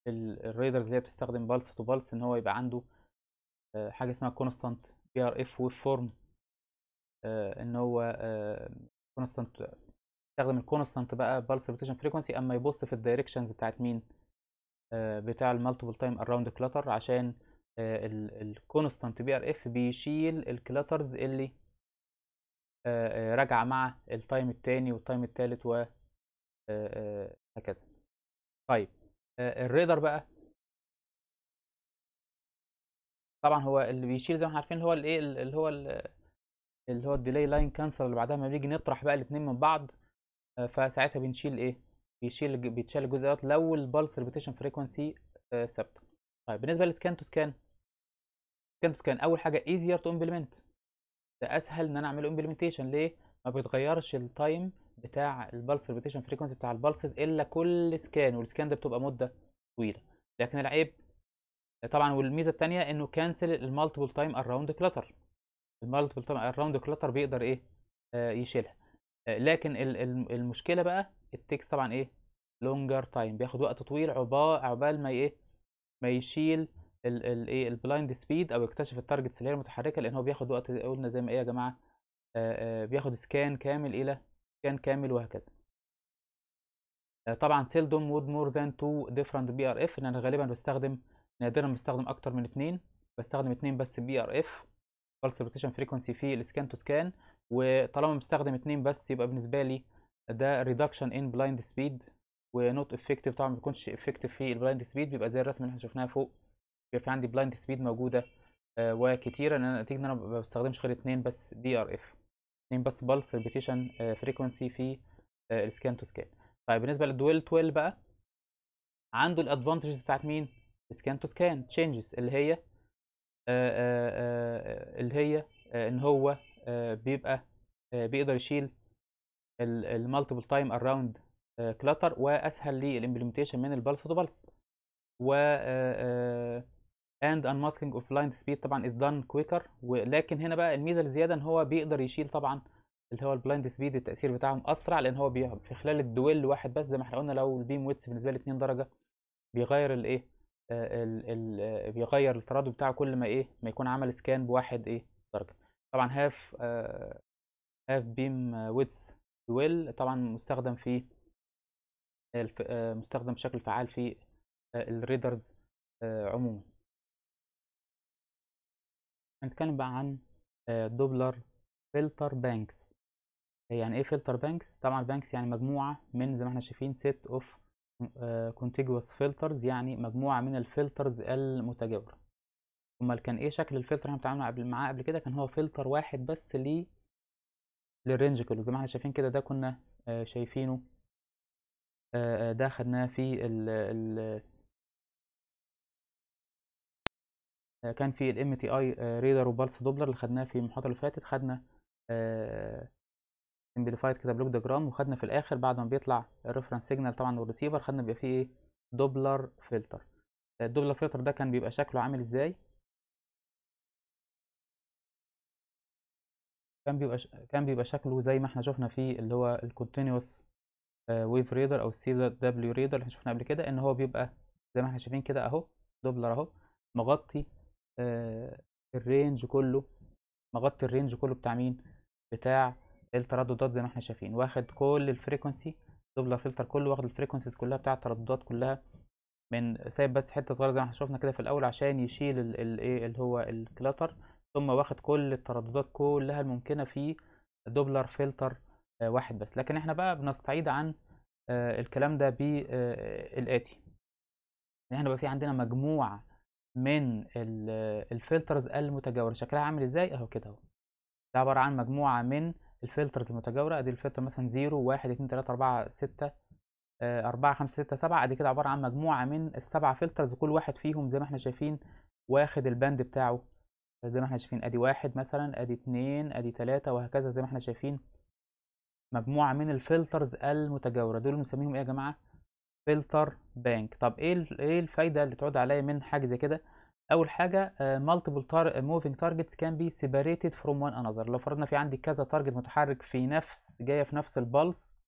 الريدرز اللي هي بتستخدم بالس تو بالس ان هو يبقى عنده آه، حاجه اسمها كونستانت بي ار اف ويف فورم ان هو كونستانت استخدم الكونستانت بقى بالس ريبيتيشن فريكونسي اما يبص في الدايركشنز بتاعت مين آه، بتاع المالتيبل تايم اراوند كلاتر عشان الكونستانت بي ار اف بيشيل الكلاترز اللي آه، آه، راجعه مع التايم التاني والتايم التالت و هكذا طيب الريدر بقى طبعا هو اللي بيشيل زي ما احنا عارفين هو الايه اللي هو إيه، اللي هو الديلي لاين كانسل اللي بعدها ما بيجي نطرح بقى الاثنين من بعض آه، فساعتها بنشيل ايه بيشيل بيتشال الجزء لو البلس ريبيتيشن فريكونسي ثابته طيب بالنسبه للسكان تو سكان سكان تو سكان اول حاجه ايزير تو امبلمنت ده اسهل ان انا اعمله امبلمنتيشن ليه ما بيتغيرش التايم بتاع البلس ريبيتيشن فريكونسي بتاع البلسز الا كل سكان والسكان ده بتبقى مده طويله لكن العيب طبعا والميزه الثانيه انه كانسل المالتيبل تايم اراوند كلتر المالتيبل تايم اراوند كلتر بيقدر ايه آه يشيلها لكن المشكله بقى التكست طبعا ايه لونجر تايم بياخد وقت طويل عبال عبال ما ايه ما يشيل الايه البلايند سبيد او يكتشف التارجتس اللي هي المتحركه لان هو بياخد وقت قلنا زي ما ايه يا جماعه بياخد سكان كامل الى سكان كامل وهكذا طبعا سيلدوم وود مور ذان تو ديفرنت بي ار اف ان انا غالبا بستخدم نادرا بستخدم اكتر من اثنين بستخدم اثنين بس بي ار اف بلس روتيشن فريكونسي في السكان تو سكان وطالما مستخدم اتنين بس يبقى بالنسبه لي ده ريدكشن ان بلايند سبيد ونوت افكتيف طبعا ما بيكونش افكتيف في البلايند سبيد بيبقى زي الرسمه اللي احنا شفناها فوق بيبقى في عندي بلايند سبيد موجوده آه وكتيره ان انا نتيجه ان انا ما بستخدمش غير اتنين بس دي ار اف اتنين بس بلس ريبيتيشن آه فريكونسي في آه السكان تو سكان طيب بالنسبه للدويل 12 بقى عنده الادفانتجز بتاعت مين سكان تو سكان تشينجز اللي هي آه، آه، آه، اللي هي ان هو آه، بيبقى آه، بيقدر يشيل المالتيبل تايم اراوند كلاتر واسهل للامبلمنتيشن من البلس تو بلس و اند آه، unmasking اوف blind سبيد طبعا از دان كويكر ولكن هنا بقى الميزه الزياده ان هو بيقدر يشيل طبعا اللي هو البلايند سبيد التاثير بتاعهم اسرع لان هو في خلال الدويل واحد بس زي ما احنا قلنا لو البيم ويتس بالنسبه لي 2 درجه بيغير الايه بيغير التردد بتاعه كل ما ايه ما يكون عمل سكان بواحد ايه درجه طبعا هاف هاف بيم ويدث دويل طبعا مستخدم في آه، مستخدم بشكل فعال في آه، الريدرز آه، عموما هنتكلم بقى عن دوبلر فلتر بانكس يعني ايه فلتر بانكس طبعا بانكس يعني مجموعه من زي ما احنا شايفين سيت اوف كونتيجوس فلترز يعني مجموعه من الفلترز المتجاوره امال كان ايه شكل الفلتر اللي احنا بنتعامل قبل معاه قبل كده كان هو فلتر واحد بس ل للرينج كله زي ما احنا شايفين كده ده كنا آه، شايفينه آه، آه، ده خدناه في ال ال كان في الام تي اي ريدر وبالس دوبلر اللي خدناه في المحاضره اللي فاتت خدنا امبليفايد كده بلوك ديجرام وخدنا في الاخر بعد ما بيطلع الريفرنس سيجنال طبعا والريسيفر خدنا بيبقى فيه ايه دوبلر فلتر الدوبلر فلتر ده كان بيبقى شكله عامل ازاي كان بيبقى ش... كان بيبقى شكله زي ما احنا شفنا في اللي هو الكونتينوس ويف ريدر او السي دبليو ريدر اللي احنا شفناه قبل كده ان هو بيبقى زي ما احنا شايفين كده اهو دوبلر اهو مغطي آه الرينج كله مغطي الرينج كله بتاع مين بتاع الترددات زي ما احنا شايفين واخد كل الفريكونسي دوبلر فلتر كله واخد الفريكونسيز كلها بتاع الترددات كلها من سايب بس حته صغيره زي ما احنا شفنا كده في الاول عشان يشيل الايه اللي هو الكلاتر ثم واخد كل الترددات كلها الممكنه في دوبلر فلتر آه، واحد بس لكن احنا بقى بنستعيد عن آه، الكلام ده بالاتي آه، يعني ان احنا بقى في عندنا مجموعه من الفلترز المتجاوره شكلها عامل ازاي اهو كده اهو ده عباره عن مجموعه من الفلترز المتجاوره ادي الفلتر مثلا 0 1 2 3 4 6 4 5 6 7 ادي كده عباره عن مجموعه من السبع فلترز كل واحد فيهم زي ما احنا شايفين واخد الباند بتاعه زي ما احنا شايفين ادي واحد مثلا ادي اتنين ادي تلاتة وهكذا زي ما احنا شايفين مجموعة من الفلترز المتجاورة دول بنسميهم ايه يا جماعة فلتر بانك طب ايه ايه الفايدة اللي تعود عليا من حاجة زي كده اول حاجة مالتيبل موفينج تارجتس كان بي سيباريتد فروم وان انذر لو فرضنا في عندي كذا تارجت متحرك في نفس جاية في نفس البلس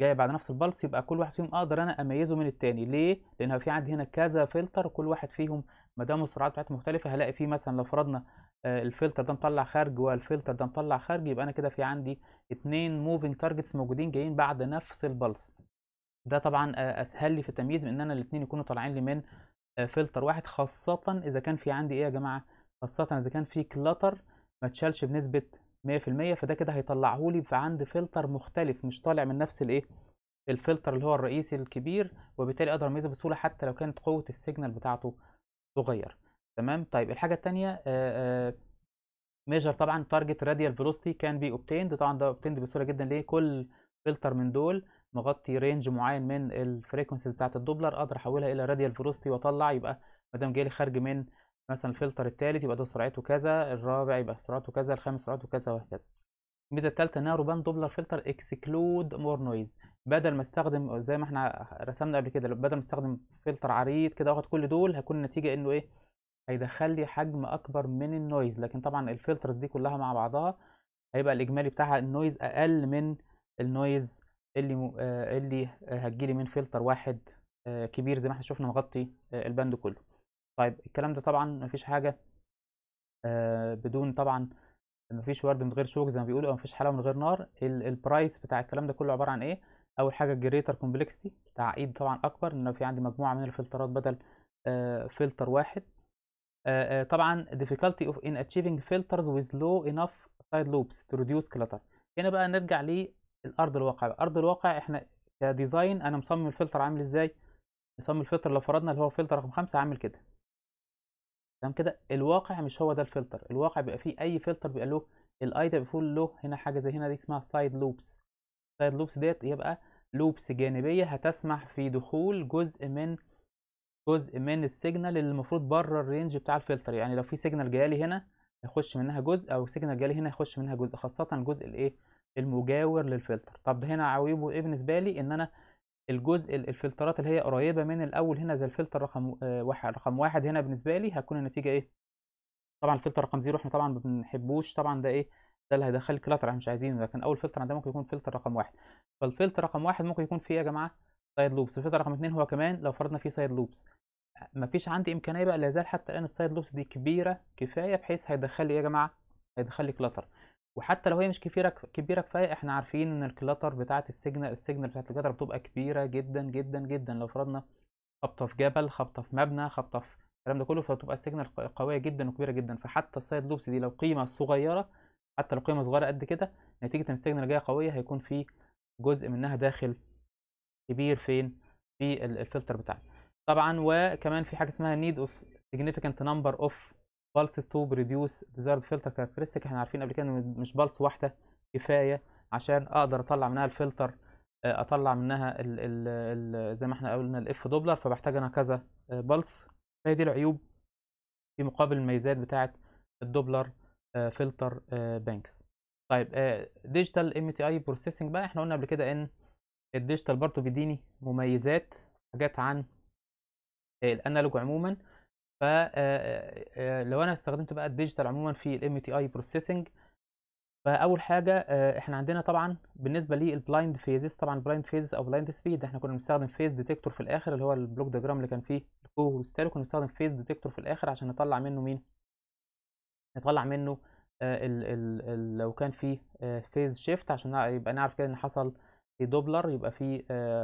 جاية بعد نفس البلس يبقى كل واحد فيهم اقدر انا اميزه من التاني ليه لان في عندي هنا كذا فلتر كل واحد فيهم ما دام السرعات بتاعتها مختلفه هلاقي في مثلا لو فرضنا آه، الفلتر ده مطلع خارج والفلتر ده مطلع خارج يبقى انا كده في عندي اتنين موفينج تارجتس موجودين جايين بعد نفس البلس ده طبعا آه، اسهل لي في التمييز ان انا الاتنين يكونوا طالعين لي من آه، فلتر واحد خاصه اذا كان في عندي ايه يا جماعه خاصه اذا كان في كلتر ما تشالش بنسبه 100% فده كده هيطلعه لي عند فلتر مختلف مش طالع من نفس الايه الفلتر اللي هو الرئيسي الكبير وبالتالي اقدر اميزه بسهوله حتى لو كانت قوه السيجنال بتاعته صغير تمام طيب الحاجه الثانيه ميجر طبعا تارجت راديال فيلوستي كان بي اوبتيند طبعا ده اوبتيند بسهوله جدا ليه كل فلتر من دول مغطي رينج معين من الفريكونسيز بتاعه الدوبلر اقدر احولها الى راديال فيلوستي واطلع يبقى ما دام جالي خارج من مثلا الفلتر الثالث يبقى ده سرعته كذا الرابع يبقى سرعته كذا الخامس سرعته كذا وهكذا الميزه الثالثه ان بان روبان دوبلر فلتر اكسكلود مور نويز بدل ما استخدم زي ما احنا رسمنا قبل كده بدل ما استخدم فلتر عريض كده واخد كل دول هكون النتيجه انه ايه هيدخل لي حجم اكبر من النويز لكن طبعا الفلترز دي كلها مع بعضها هيبقى الاجمالي بتاعها النويز اقل من النويز اللي آه اللي هتجيلي من فلتر واحد آه كبير زي ما احنا شفنا مغطي آه البند كله طيب الكلام ده طبعا مفيش حاجه آه، بدون طبعا مفيش ورد من غير شوك زي ما بيقولوا او مفيش حلاوه من غير نار البرايس بتاع الكلام ده كله عباره عن ايه اول حاجه الجريتر كومبلكستي تعقيد طبعا اكبر ان في عندي مجموعه من الفلترات بدل آه فلتر واحد آه آه طبعا difficulty of in achieving filters with low enough side loops to reduce clutter هنا بقى نرجع للارض الواقع ارض الواقع احنا كديزاين انا مصمم الفلتر عامل ازاي مصمم الفلتر لو فرضنا اللي هو فلتر رقم خمسة عامل كده تمام كده الواقع مش هو ده الفلتر الواقع بيبقى فيه اي فلتر بيبقى له الاي ده بيقول له هنا حاجه زي هنا دي اسمها سايد لوبس سايد لوبس ديت يبقى لوبس جانبيه هتسمح في دخول جزء من جزء من السيجنال اللي المفروض بره الرينج بتاع الفلتر يعني لو في سيجنال جالي هنا يخش منها جزء او سيجنال جالي هنا يخش منها جزء خاصه الجزء الايه المجاور للفلتر طب ده هنا عيوبه ايه بالنسبه لي ان انا الجزء الفلترات اللي هي قريبه من الاول هنا زي الفلتر رقم آه، واحد رقم واحد هنا بالنسبه لي هتكون النتيجه ايه طبعا الفلتر رقم زيرو احنا طبعا ما بنحبوش طبعا ده ايه ده اللي هيدخل كلاتر احنا مش عايزينه لكن اول فلتر عندنا ممكن يكون فلتر رقم واحد فالفلتر رقم واحد ممكن يكون فيه إيه يا جماعه سايد لوبس الفلتر رقم اثنين هو كمان لو فرضنا فيه سايد لوبس مفيش عندي امكانيه بقى لا زال حتى الان السايد لوبس دي كبيره كفايه بحيث هيدخل لي إيه يا جماعه هيدخل لي كلاتر وحتى لو هي مش كبيره كبيره كفايه احنا عارفين ان الكلاتر بتاعه السيجنال السيجنال بتاعه الكلاتر بتبقى كبيره جدا جدا جدا لو فرضنا خبطه في جبل خبطه في مبنى خبطه في الكلام ده كله فتبقى السيجنال قويه جدا وكبيره جدا فحتى السايد لوبس دي لو قيمه صغيره حتى لو قيمه صغيره قد كده نتيجه ان السيجنال جايه قويه هيكون في جزء منها داخل كبير فين في الفلتر بتاعنا طبعا وكمان في حاجه اسمها نيد اوف significant number of بالس تو بريديوس ديزايرد فلتر كاركترستيك احنا عارفين قبل كده ان مش بالس واحده كفايه عشان اقدر اطلع منها الفلتر آه، اطلع منها الـ الـ الـ زي ما احنا قلنا الاف دوبلر فبحتاج انا كذا بالس آه، فهي دي العيوب في مقابل الميزات بتاعه الدوبلر فلتر بانكس طيب ديجيتال ام تي اي بروسيسنج بقى احنا قلنا قبل كده ان الديجيتال برضه بيديني مميزات حاجات عن الانالوج عموما فلو آه، آه، آه، انا استخدمت بقى الديجيتال عموما في الام تي اي بروسيسنج فاول حاجه احنا عندنا طبعا بالنسبه للبلايند فيزز طبعا بلايند فيزز او بلايند سبيد احنا كنا بنستخدم فيز ديتكتور في الاخر اللي هو البلوك ديجرام اللي كان فيه الكو والستيرو كنا بنستخدم فيز ديتكتور في الاخر عشان نطلع منه مين نطلع منه ال ال الـ لو كان فيه فيز شيفت عشان يبقى نعرف كده ان حصل في دوبلر يبقى فيه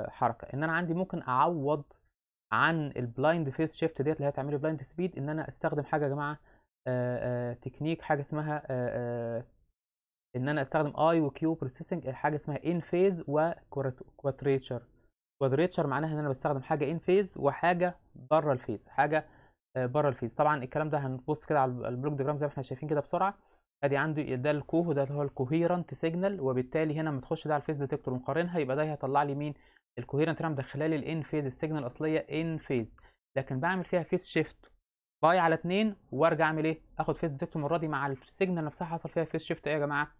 حركه ان انا عندي ممكن اعوض عن البلايند فيس شيفت ديت اللي هي تعملي بلايند سبيد ان انا استخدم حاجه يا جماعه آآ آه، آآ آه، تكنيك حاجه اسمها آآ آه، ان انا استخدم اي وكيو بروسيسنج حاجه اسمها ان فيز وكوادريتشر كوادريتشر معناها ان انا بستخدم حاجه ان فيز وحاجه بره الفيز حاجه بره الفيز طبعا الكلام ده هنبص كده على البلوك ديجرام زي ما احنا شايفين كده بسرعه ادي عندي ده الكوه ده اللي هو الكوهيرنت سيجنال وبالتالي هنا لما تخش ده على الفيز ديتكتور ونقارنها يبقى ده هيطلع لي مين الكوهيرنت رام داخلالي الان فيز السيجنال الاصليه ان فيز لكن بعمل فيها فيز شيفت باي على 2 وارجع اعمل ايه اخد فيز ديتكت المره دي مع السيجنال نفسها حصل فيها فيز شيفت ايه يا جماعه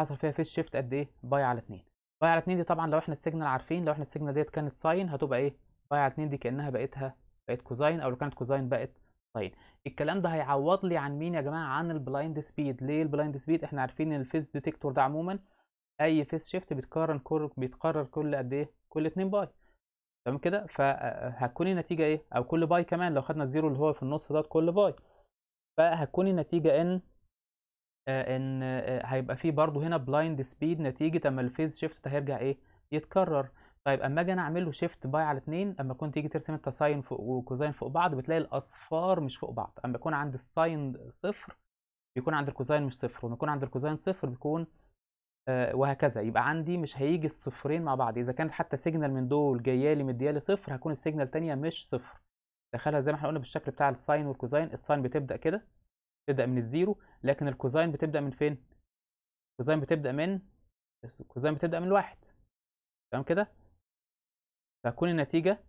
حصل فيها فيز شيفت قد ايه باي على 2 باي على 2 دي طبعا لو احنا السيجنال عارفين لو احنا السيجنال ديت كانت ساين هتبقى ايه باي على 2 دي كانها بقتها بقت كوزاين او لو كانت كوزاين بقت ساين الكلام ده هيعوض لي عن مين يا جماعه عن البلايند سبيد ليه البلايند سبيد احنا عارفين ان الفيز ديتكتور ده عموما اي فيس شيفت بيتكرر كل بيتكرر كل قد ايه كل 2 باي تمام كده فهتكون آه، آه، النتيجه ايه او كل باي كمان لو خدنا الزيرو اللي هو في النص دوت كل باي فهتكون النتيجه ان آه، ان هيبقى فيه برضو هنا بلايند سبيد نتيجه اما الفيز شيفت هيرجع ايه يتكرر طيب اما اجي انا اعمل له شيفت باي على 2 اما كنت تيجي ترسم انت ساين وكوزاين فوق بعض بتلاقي الاصفار مش فوق بعض اما يكون عند الساين صفر بيكون عند الكوزاين مش صفر وما يكون عند الكوزاين صفر بيكون آه، وهكذا يبقى عندي مش هيجي الصفرين مع بعض اذا كانت حتى سيجنال من دول جايه لي مديالي صفر هكون السيجنال الثانيه مش صفر دخلها زي ما احنا قلنا بالشكل بتاع الساين والكوزاين الساين بتبدا كده بتبدا من الزيرو لكن الكوزاين بتبدا من فين الكوزاين بتبدا من الكوزاين بتبدا من الواحد تمام كده فهتكون النتيجه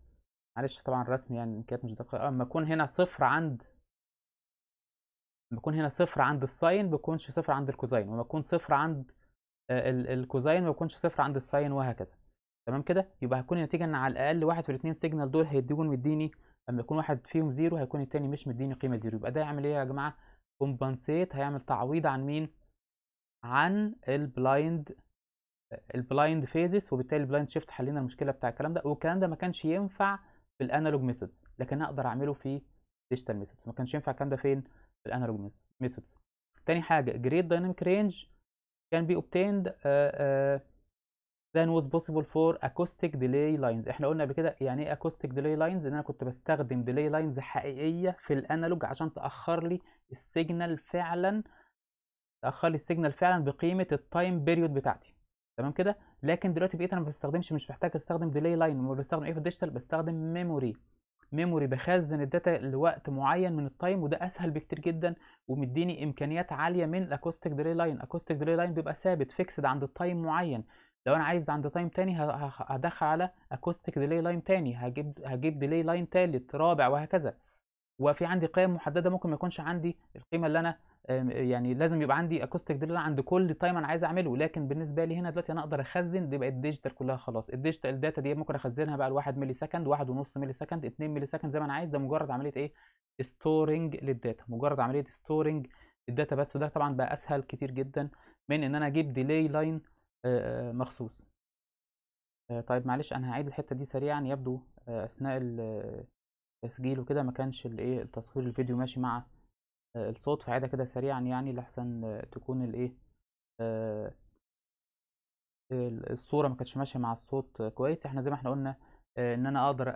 معلش طبعا الرسم يعني كانت مش دقيقه اما آه، اكون هنا صفر عند لما اكون هنا صفر عند الساين بكونش صفر عند الكوزاين ولما اكون صفر عند الكوزين ما يكونش صفر عند الساين وهكذا تمام كده يبقى هتكون النتيجه ان على الاقل واحد في الاثنين سيجنال دول هيديهم مديني لما يكون واحد فيهم زيرو هيكون الثاني مش مديني قيمه زيرو يبقى ده يعمل ايه يا جماعه كومبنسيت هيعمل تعويض عن مين عن البلايند البلايند فيزز وبالتالي البلايند شيفت حلينا المشكله بتاع الكلام ده والكلام ده ما كانش ينفع في الانالوج ميثودز لكن اقدر اعمله في ديجيتال ميثودز ما كانش ينفع الكلام ده فين في الانالوج ميثودز تاني حاجه جريد دايناميك رينج can be obtained uh, uh, than was possible for acoustic delay lines احنا قلنا قبل كده يعني ايه acoustic delay lines ان انا كنت بستخدم delay lines حقيقيه في الانالوج عشان تاخر لي السيجنال فعلا تاخر لي السيجنال فعلا بقيمه التايم بيريود بتاعتي تمام كده لكن دلوقتي بقيت انا ما بستخدمش مش محتاج استخدم delay line ما بستخدم ايه في الديجيتال بستخدم memory ميموري بخزن الداتا لوقت معين من التايم وده اسهل بكتير جدا ومديني امكانيات عاليه من الاكوستيك دري لاين اكوستيك دري لاين بيبقى ثابت فيكسد عند التايم معين لو انا عايز عند تايم تاني هدخل على اكوستيك ديلي لاين تاني هجيب هجيب ديلي لاين تالت رابع وهكذا وفي عندي قيم محدده ممكن ما يكونش عندي القيمه اللي انا يعني لازم يبقى عندي اكوستيك ديلي عند كل تايم انا عايز اعمله لكن بالنسبه لي هنا دلوقتي انا اقدر اخزن دي بقت ديجيتال كلها خلاص الديجيتال داتا دي ممكن اخزنها بقى ل 1 مللي سكند 1.5 مللي سكند 2 مللي سكند زي ما انا عايز ده مجرد عمليه ايه ستورنج للداتا مجرد عمليه ستورنج الداتا بس وده طبعا بقى اسهل كتير جدا من ان انا اجيب ديلي لاين آه، آه، مخصوص آه، طيب معلش انا هعيد الحته دي سريعا يبدو اثناء التسجيل وكده ما كانش الايه التصوير الفيديو ماشي مع آه، الصوت عادة كده سريعا يعني لحسن آه، تكون الايه آه، الصورة ما كانتش ماشية مع الصوت كويس احنا زي ما احنا قلنا ان انا اقدر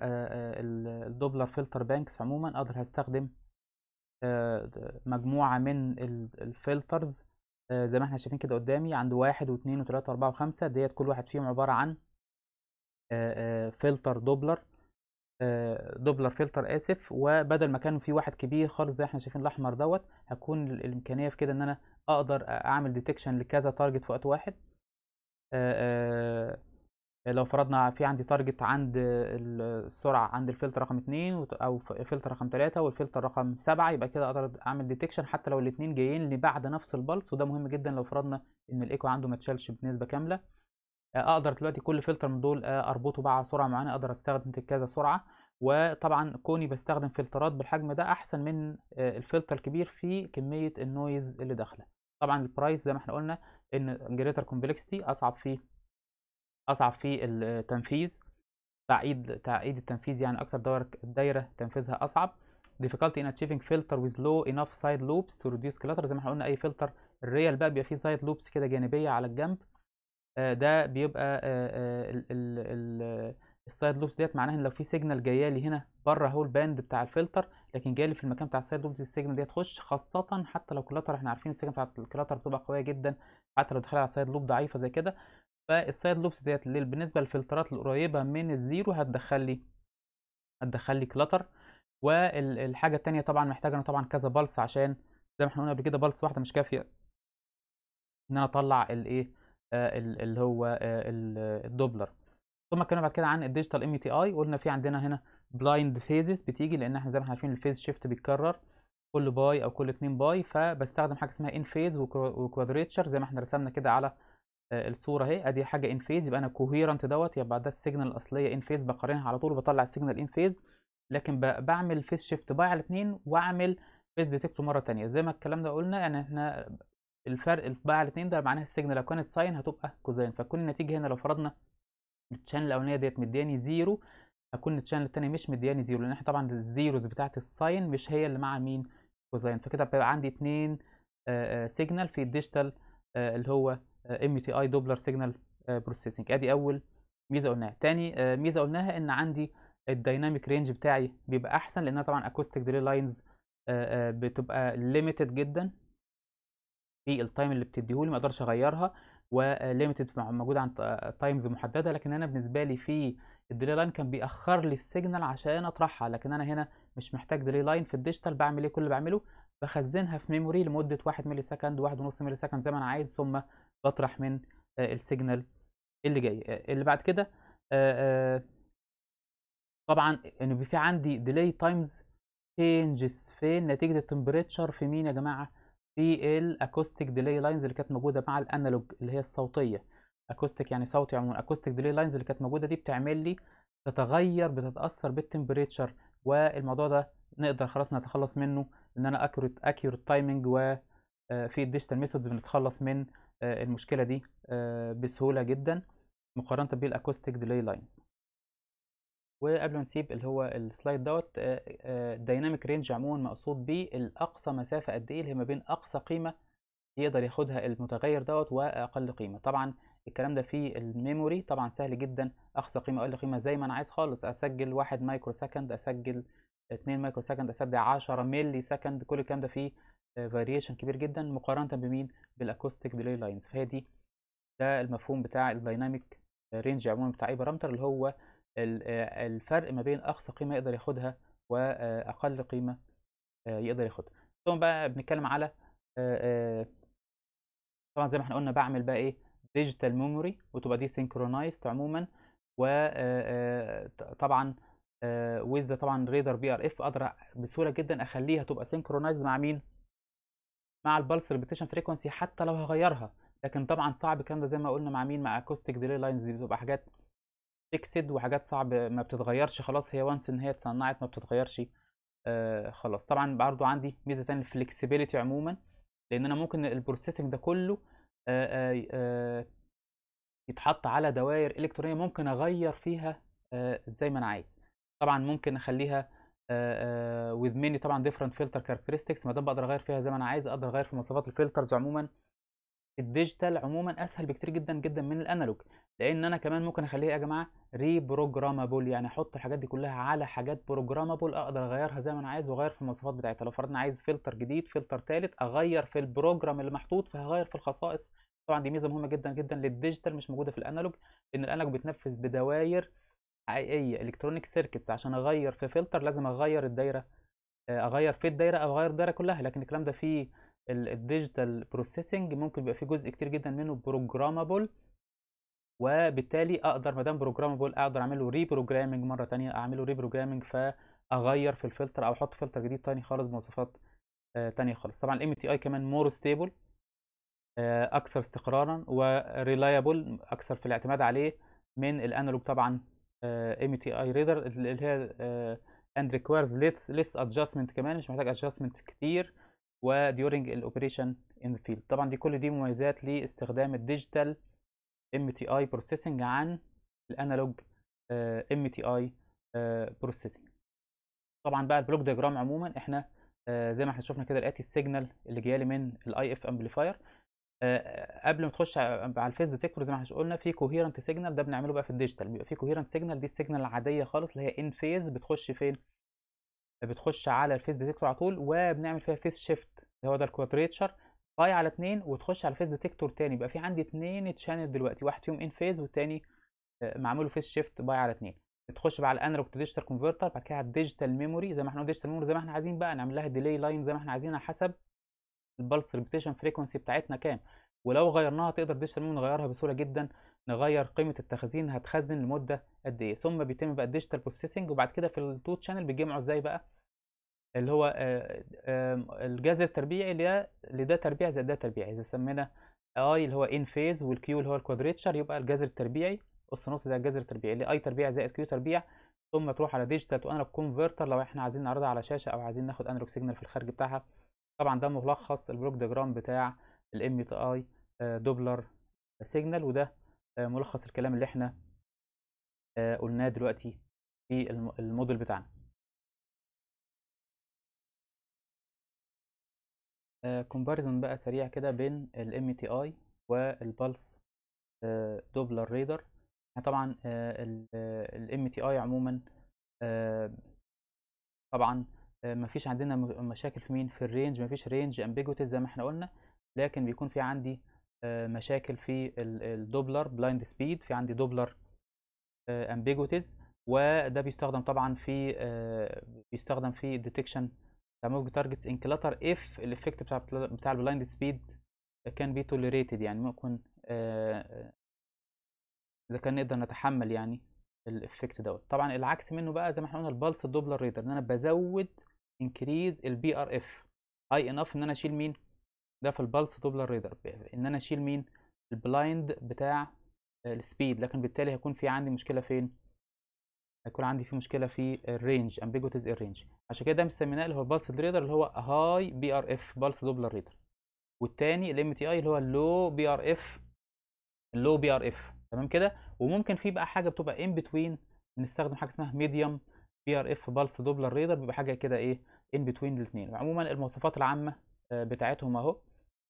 الدوبلر فلتر بانكس عموما اقدر هستخدم مجموعة من الفلترز زي ما احنا شايفين كده قدامي عند واحد واثنين وثلاثة واربعة وخمسة ديت كل واحد فيهم عبارة عن فلتر دوبلر آه، دوبلر فلتر اسف وبدل ما كان في واحد كبير خالص زي احنا شايفين الاحمر دوت هتكون الامكانيه في كده ان انا اقدر اعمل ديتكشن لكذا تارجت في وقت واحد آه، آه، لو فرضنا في عندي تارجت عند السرعه عند الفلتر رقم 2 او فلتر رقم 3 والفلتر رقم 7 يبقى كده اقدر اعمل ديتكشن حتى لو الاثنين جايين لي بعد نفس البلس وده مهم جدا لو فرضنا ان الايكو عنده ما اتشالش بنسبه كامله آه، اقدر دلوقتي كل فلتر من دول آه، اربطه بقى على سرعه معينه اقدر استخدم كذا سرعه وطبعا كوني بستخدم فلترات بالحجم ده احسن من آه، الفلتر الكبير في كميه النويز اللي داخله طبعا البرايس زي ما احنا قلنا ان جريتر كومبلكسيتي اصعب في اصعب في التنفيذ تعقيد تعقيد التنفيذ يعني اكتر دايره دايره تنفيذها اصعب difficulty in achieving filter with low enough side loops to reduce clutter زي ما احنا قلنا اي فلتر الريال بقى بيبقى فيه سايد لوبس كده جانبيه على الجنب آه، ده بيبقى آه، آه، السايد لوبس ديت معناها ان لو في سيجنال جايه لي هنا بره اهو الباند بتاع الفلتر لكن جايه لي في المكان بتاع السايد لوبس السيجنال ديت تخش خاصه حتى لو كلاتر احنا عارفين السيجنال بتاعت الكلاتر بتبقى قويه جدا حتى لو دخلها على سايد لوب ضعيفه زي كده فالسايد لوبس ديت بالنسبه للفلترات القريبه من الزيرو هتدخل لي هتدخل لي كلاتر والحاجه الثانيه طبعا محتاجه انا طبعا كذا بلس عشان زي ما احنا قلنا قبل كده بلس واحده مش كافيه ان انا اطلع الايه آه، اللي هو آه، الدوبلر ثم اتكلمنا بعد كده عن الديجيتال ام تي اي قلنا في عندنا هنا بلايند فيزز بتيجي لان احنا زي ما احنا عارفين الفيز شيفت بيتكرر كل باي او كل 2 باي فبستخدم حاجه اسمها ان فيز وكوادريتشر زي ما احنا رسمنا كده على آه، الصوره اهي ادي حاجه ان فيز يبقى انا كوهيرنت دوت يبقى ده السيجنال الاصليه ان فيز بقارنها على طول وبطلع السيجنال ان فيز لكن بعمل فيز شيفت باي على الاثنين واعمل فيز ديتكتور مره ثانيه زي ما الكلام ده قلنا يعني احنا الفرق بقى على 2 ده معناها السيجن لو كانت ساين هتبقى كوزين فتكون النتيجه هنا لو فرضنا الشانل الاولانيه ديت مدياني زيرو هكون الشانل الثانيه مش مدياني زيرو لان احنا طبعا الزيروز بتاعه الساين مش هي اللي مع مين كوزين فكده بيبقى عندي اتنين سيجنال آه، آه، في الديجيتال آه، اللي هو ام تي اي دوبلر سيجنال بروسيسنج ادي اول ميزه قلناها تاني ميزه قلناها ان عندي الدايناميك رينج بتاعي بيبقى احسن لان طبعا اكوستيك ديلي لاينز بتبقى ليميتد جدا في التايم اللي بتديهولي ما اقدرش اغيرها وليمتد موجود عند تايمز محدده لكن انا بالنسبه لي في الديلي لاين كان بيأخر لي السيجنال عشان اطرحها لكن انا هنا مش محتاج ديلي لاين في الديجيتال بعمل ايه كل اللي بعمله بخزنها في ميموري لمده 1 مللي سكند 1.5 مللي سكند زي ما انا عايز ثم بطرح من السيجنال اللي جاي اللي بعد كده طبعا انه في عندي ديلي تايمز تشينجز فين نتيجه التمبريتشر في مين يا جماعه في الاكوستيك ديلي لاينز اللي كانت موجوده مع الانالوج اللي هي الصوتيه اكوستيك يعني صوتي عموما اكوستيك ديلي لاينز اللي كانت موجوده دي بتعمل لي تتغير بتتاثر بالتمبريتشر والموضوع ده نقدر خلاص نتخلص منه ان انا اكيوريت اكيوريت تايمنج وفي الديجيتال ميثودز بنتخلص من آه، المشكله دي آه، بسهوله جدا مقارنه بالاكوستيك ديلي لاينز وقبل ما نسيب اللي هو السلايد دوت الدايناميك آه، آه، رينج عموما مقصود بيه الاقصى مسافه قد ايه اللي ما بين اقصى قيمه يقدر ياخدها المتغير دوت واقل قيمه طبعا الكلام ده في الميموري طبعا سهل جدا اقصى قيمه اقل قيمه زي ما انا عايز خالص اسجل 1 مايكرو سكند اسجل 2 مايكرو سكند اسجل 10 ملي سكند كل الكلام ده فيه آه، فاريشن كبير جدا مقارنه بمين بالاكوستيك ديلي لاينز فهي دي ده المفهوم بتاع الدايناميك رينج عموما بتاع اي بارامتر اللي هو آه، الفرق ما بين اقصى قيمه يقدر ياخدها واقل قيمه آه، يقدر ياخدها ثم بقى بنتكلم على آه، طبعا زي ما احنا قلنا بعمل بقى ايه ديجيتال ميموري وتبقى دي سينكرونايزد عموما وطبعا ويز طبعا ريدر بي ار اف اقدر بسهوله جدا اخليها تبقى سينكرونايزد مع مين مع البلس ريبيتيشن فريكونسي حتى لو هغيرها لكن طبعا صعب الكلام ده زي ما قلنا مع مين مع اكوستيك ديلي لاينز دي بتبقى حاجات فيكسد وحاجات صعب ما بتتغيرش خلاص هي وانس ان هي اتصنعت ما بتتغيرش آه خلاص طبعا برضو عندي ميزه ثانيه الفلكسبيليتي عموما لان انا ممكن البروسيسنج ده كله آه،, آه آه يتحط على دوائر الكترونيه ممكن اغير فيها آه، زي ما انا عايز طبعا ممكن اخليها آه، with many طبعا ديفرنت فلتر كاركترستكس ما دام بقدر اغير فيها زي ما انا عايز اقدر اغير في مواصفات الفلترز عموما الديجيتال عموما اسهل بكتير جدا جدا من الانالوج لان انا كمان ممكن اخليه يا جماعه ريبروجرامبل يعني احط الحاجات دي كلها على حاجات بروجرامبل اقدر اغيرها زي ما انا عايز واغير في المواصفات بتاعتها لو فرضنا عايز فلتر جديد فلتر ثالث اغير في البروجرام اللي محطوط فهغير في الخصائص طبعا دي ميزه مهمه جدا جدا للديجيتال مش موجوده في الانالوج لان الانالوج بتنفذ بدواير حقيقيه الكترونيك سيركتس عشان اغير في فلتر لازم اغير الدايره آه، اغير في الدايره او اغير الدايره كلها لكن الكلام ده فيه الديجيتال بروسيسنج ممكن يبقى فيه جزء كتير جدا منه بروجرامبل وبالتالي اقدر ما دام بروجرامبل اقدر اعمله له ريبروجرامنج مره تانية اعمله له ريبروجرامنج فاغير في الفلتر او احط فلتر جديد تاني خالص بمواصفات آه، تانية خالص طبعا الام تي اي كمان مور ستيبل آه، اكثر استقرارا وريلايبل اكثر في الاعتماد عليه من الانالوج طبعا ام تي اي ريدر اللي هي اند ريكويرز ليس ادجستمنت كمان مش محتاج ادجستمنت كتير وديورنج الاوبريشن ان ذا فيلد طبعا دي كل دي مميزات لاستخدام الديجيتال ام تي اي بروسيسنج عن الانالوج ام تي اي بروسيسنج طبعا بقى البلوك ديجرام عموما احنا آه، زي ما احنا شفنا كده الاتي السيجنال اللي لي من الاي اف امبليفاير قبل ما تخش على الفيز ديتكتور زي ما احنا قلنا في كوهيرنت سيجنال ده بنعمله بقى في الديجيتال بيبقى في كوهيرنت سيجنال دي السيجنال العاديه خالص اللي هي ان فيز بتخش فين بتخش على الفيس ديتكتور على طول وبنعمل فيها فيس شيفت اللي هو ده الكوادريتشر باي على اثنين وتخش على الفيس ديتكتور تاني يبقى في عندي اثنين تشانل دلوقتي واحد فيهم ان فيز والتاني آه، معمول فيس شيفت باي على اثنين تخش بقى على الانالوج تو ديجيتال كونفرتر بعد كده على الديجيتال ميموري زي ما احنا قلنا ديجيتال ميموري زي ما احنا عايزين بقى نعمل لها ديلي لاين زي ما احنا عايزين على حسب البلس ريبيتيشن فريكونسي بتاعتنا كام ولو غيرناها تقدر ديجيتال ميموري نغيرها بسهوله جدا نغير قيمه التخزين هتخزن لمده قد ايه ثم بيتم بقى الديجيتال بروسيسنج وبعد كده في التو تشانل بيتجمعوا ازاي بقى اللي هو آه، الجذر التربيعي ده تربيع زائد ده تربيع اذا سمينا اي اللي هو ان فيز والكيو اللي هو الكوادريتشر يبقى الجذر التربيعي اس نص ده الجذر التربيعي اللي اي تربيع زائد كيو تربيع ثم تروح على ديجيتال تو انالوج كونفرتر لو احنا عايزين نعرضها على شاشه او عايزين ناخد انالوج سيجنال في الخارج بتاعها طبعا ده ملخص البلوك ديجرام بتاع الام تي اي دوبلر سيجنال وده آه، ملخص الكلام اللي احنا آه، قلناه دلوقتي في الموديل بتاعنا كومباريزون آه، بقى سريع كده بين ال MTI والبلس دوبلر ريدر طبعا آه، ال آه، MTI عموما طبعا مفيش عندنا مشاكل في مين في الرينج مفيش رينج امبيجوتي زي ما احنا قلنا لكن بيكون في عندي مشاكل في الدوبلر بلايند سبيد في عندي دوبلر امبيجوتيز وده بيستخدم طبعا في بيستخدم في ديتكشن remove targets in clutter اف الايفكت بتاع بتاع البلايند سبيد كان بي توليريتد يعني ممكن آه، آه، اذا كان نقدر نتحمل يعني الايفكت دوت طبعا العكس منه بقى زي ما احنا قلنا البالس دوبلر ريدر ان انا بزود انكريز البي ار اف اي انف ان انا اشيل مين ده في البالس دوبلر ريدر ان انا اشيل مين البلايند بتاع السبيد لكن بالتالي هيكون في عندي مشكله فين هيكون عندي في مشكله في الرينج امبيجوتيز الرينج عشان كده ده مسميناه اللي هو بالس ريدر اللي هو هاي بي ار اف بالس دوبلر ريدر والتاني الام تي اي اللي هو اللو بي ار اف اللو بي ار اف تمام كده وممكن في بقى حاجه بتبقى ان بتوين بنستخدم حاجه اسمها ميديوم بي ار اف بالس دوبلر ريدر بيبقى حاجه كده ايه ان بتوين الاثنين عموما المواصفات العامه آه، بتاعتهم اهو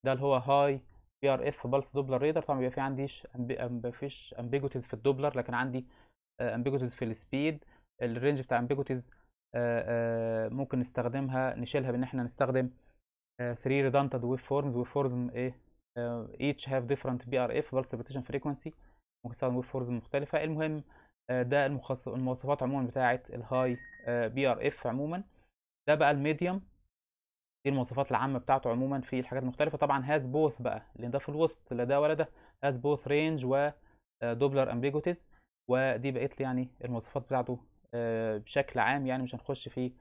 ده اللي هو هاي بي ار اف بالس دوبلر ريدر طبعا بيبقى في عنديش ما فيش امبيجوتيز في الدوبلر لكن عندي امبيجوتيز آه، في السبيد الرينج بتاع امبيجوتيز آه، آه، ممكن نستخدمها نشيلها بان احنا نستخدم 3 redundant waveforms waveforms ايه each have different BRF pulse repetition frequency ممكن نستخدم waveforms مختلفة المهم ده المواصفات عموما بتاعة الهاي بي ار اف عموما ده بقى الميديوم دي المواصفات العامة بتاعته عموما في الحاجات المختلفة طبعا هاز بوث بقى لأن ده في الوسط لا ده ولا ده هاز بوث رينج و دوبلر ودي بقت لي يعني المواصفات بتاعته آه، بشكل عام يعني مش هنخش في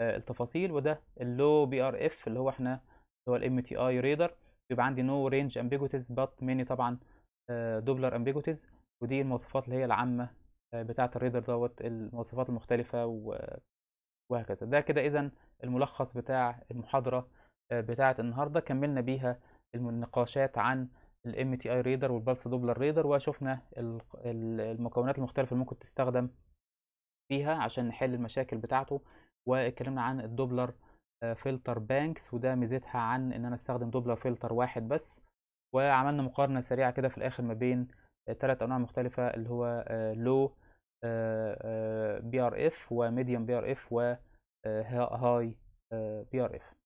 آه، التفاصيل وده اللو بي ار اف اللي هو احنا اللي هو الام تي اي ريدر يبقى عندي نو رينج امبيجوتيز بات ميني طبعا دوبلر آه، امبيجوتيز ودي المواصفات اللي هي العامه بتاعه الريدر دوت المواصفات المختلفه وهكذا ده كده اذا الملخص بتاع المحاضره بتاعه النهارده كملنا بيها النقاشات عن الام تي اي ريدر والبلس دوبلر ريدر وشفنا المكونات المختلفه اللي ممكن تستخدم فيها عشان نحل المشاكل بتاعته واتكلمنا عن الدوبلر فلتر بانكس وده ميزتها عن ان انا استخدم دوبلر فلتر واحد بس وعملنا مقارنه سريعه كده في الاخر ما بين ثلاث آه، انواع مختلفه اللي هو لو بي ار اف وميديوم بي ار اف وهاي بي ار اف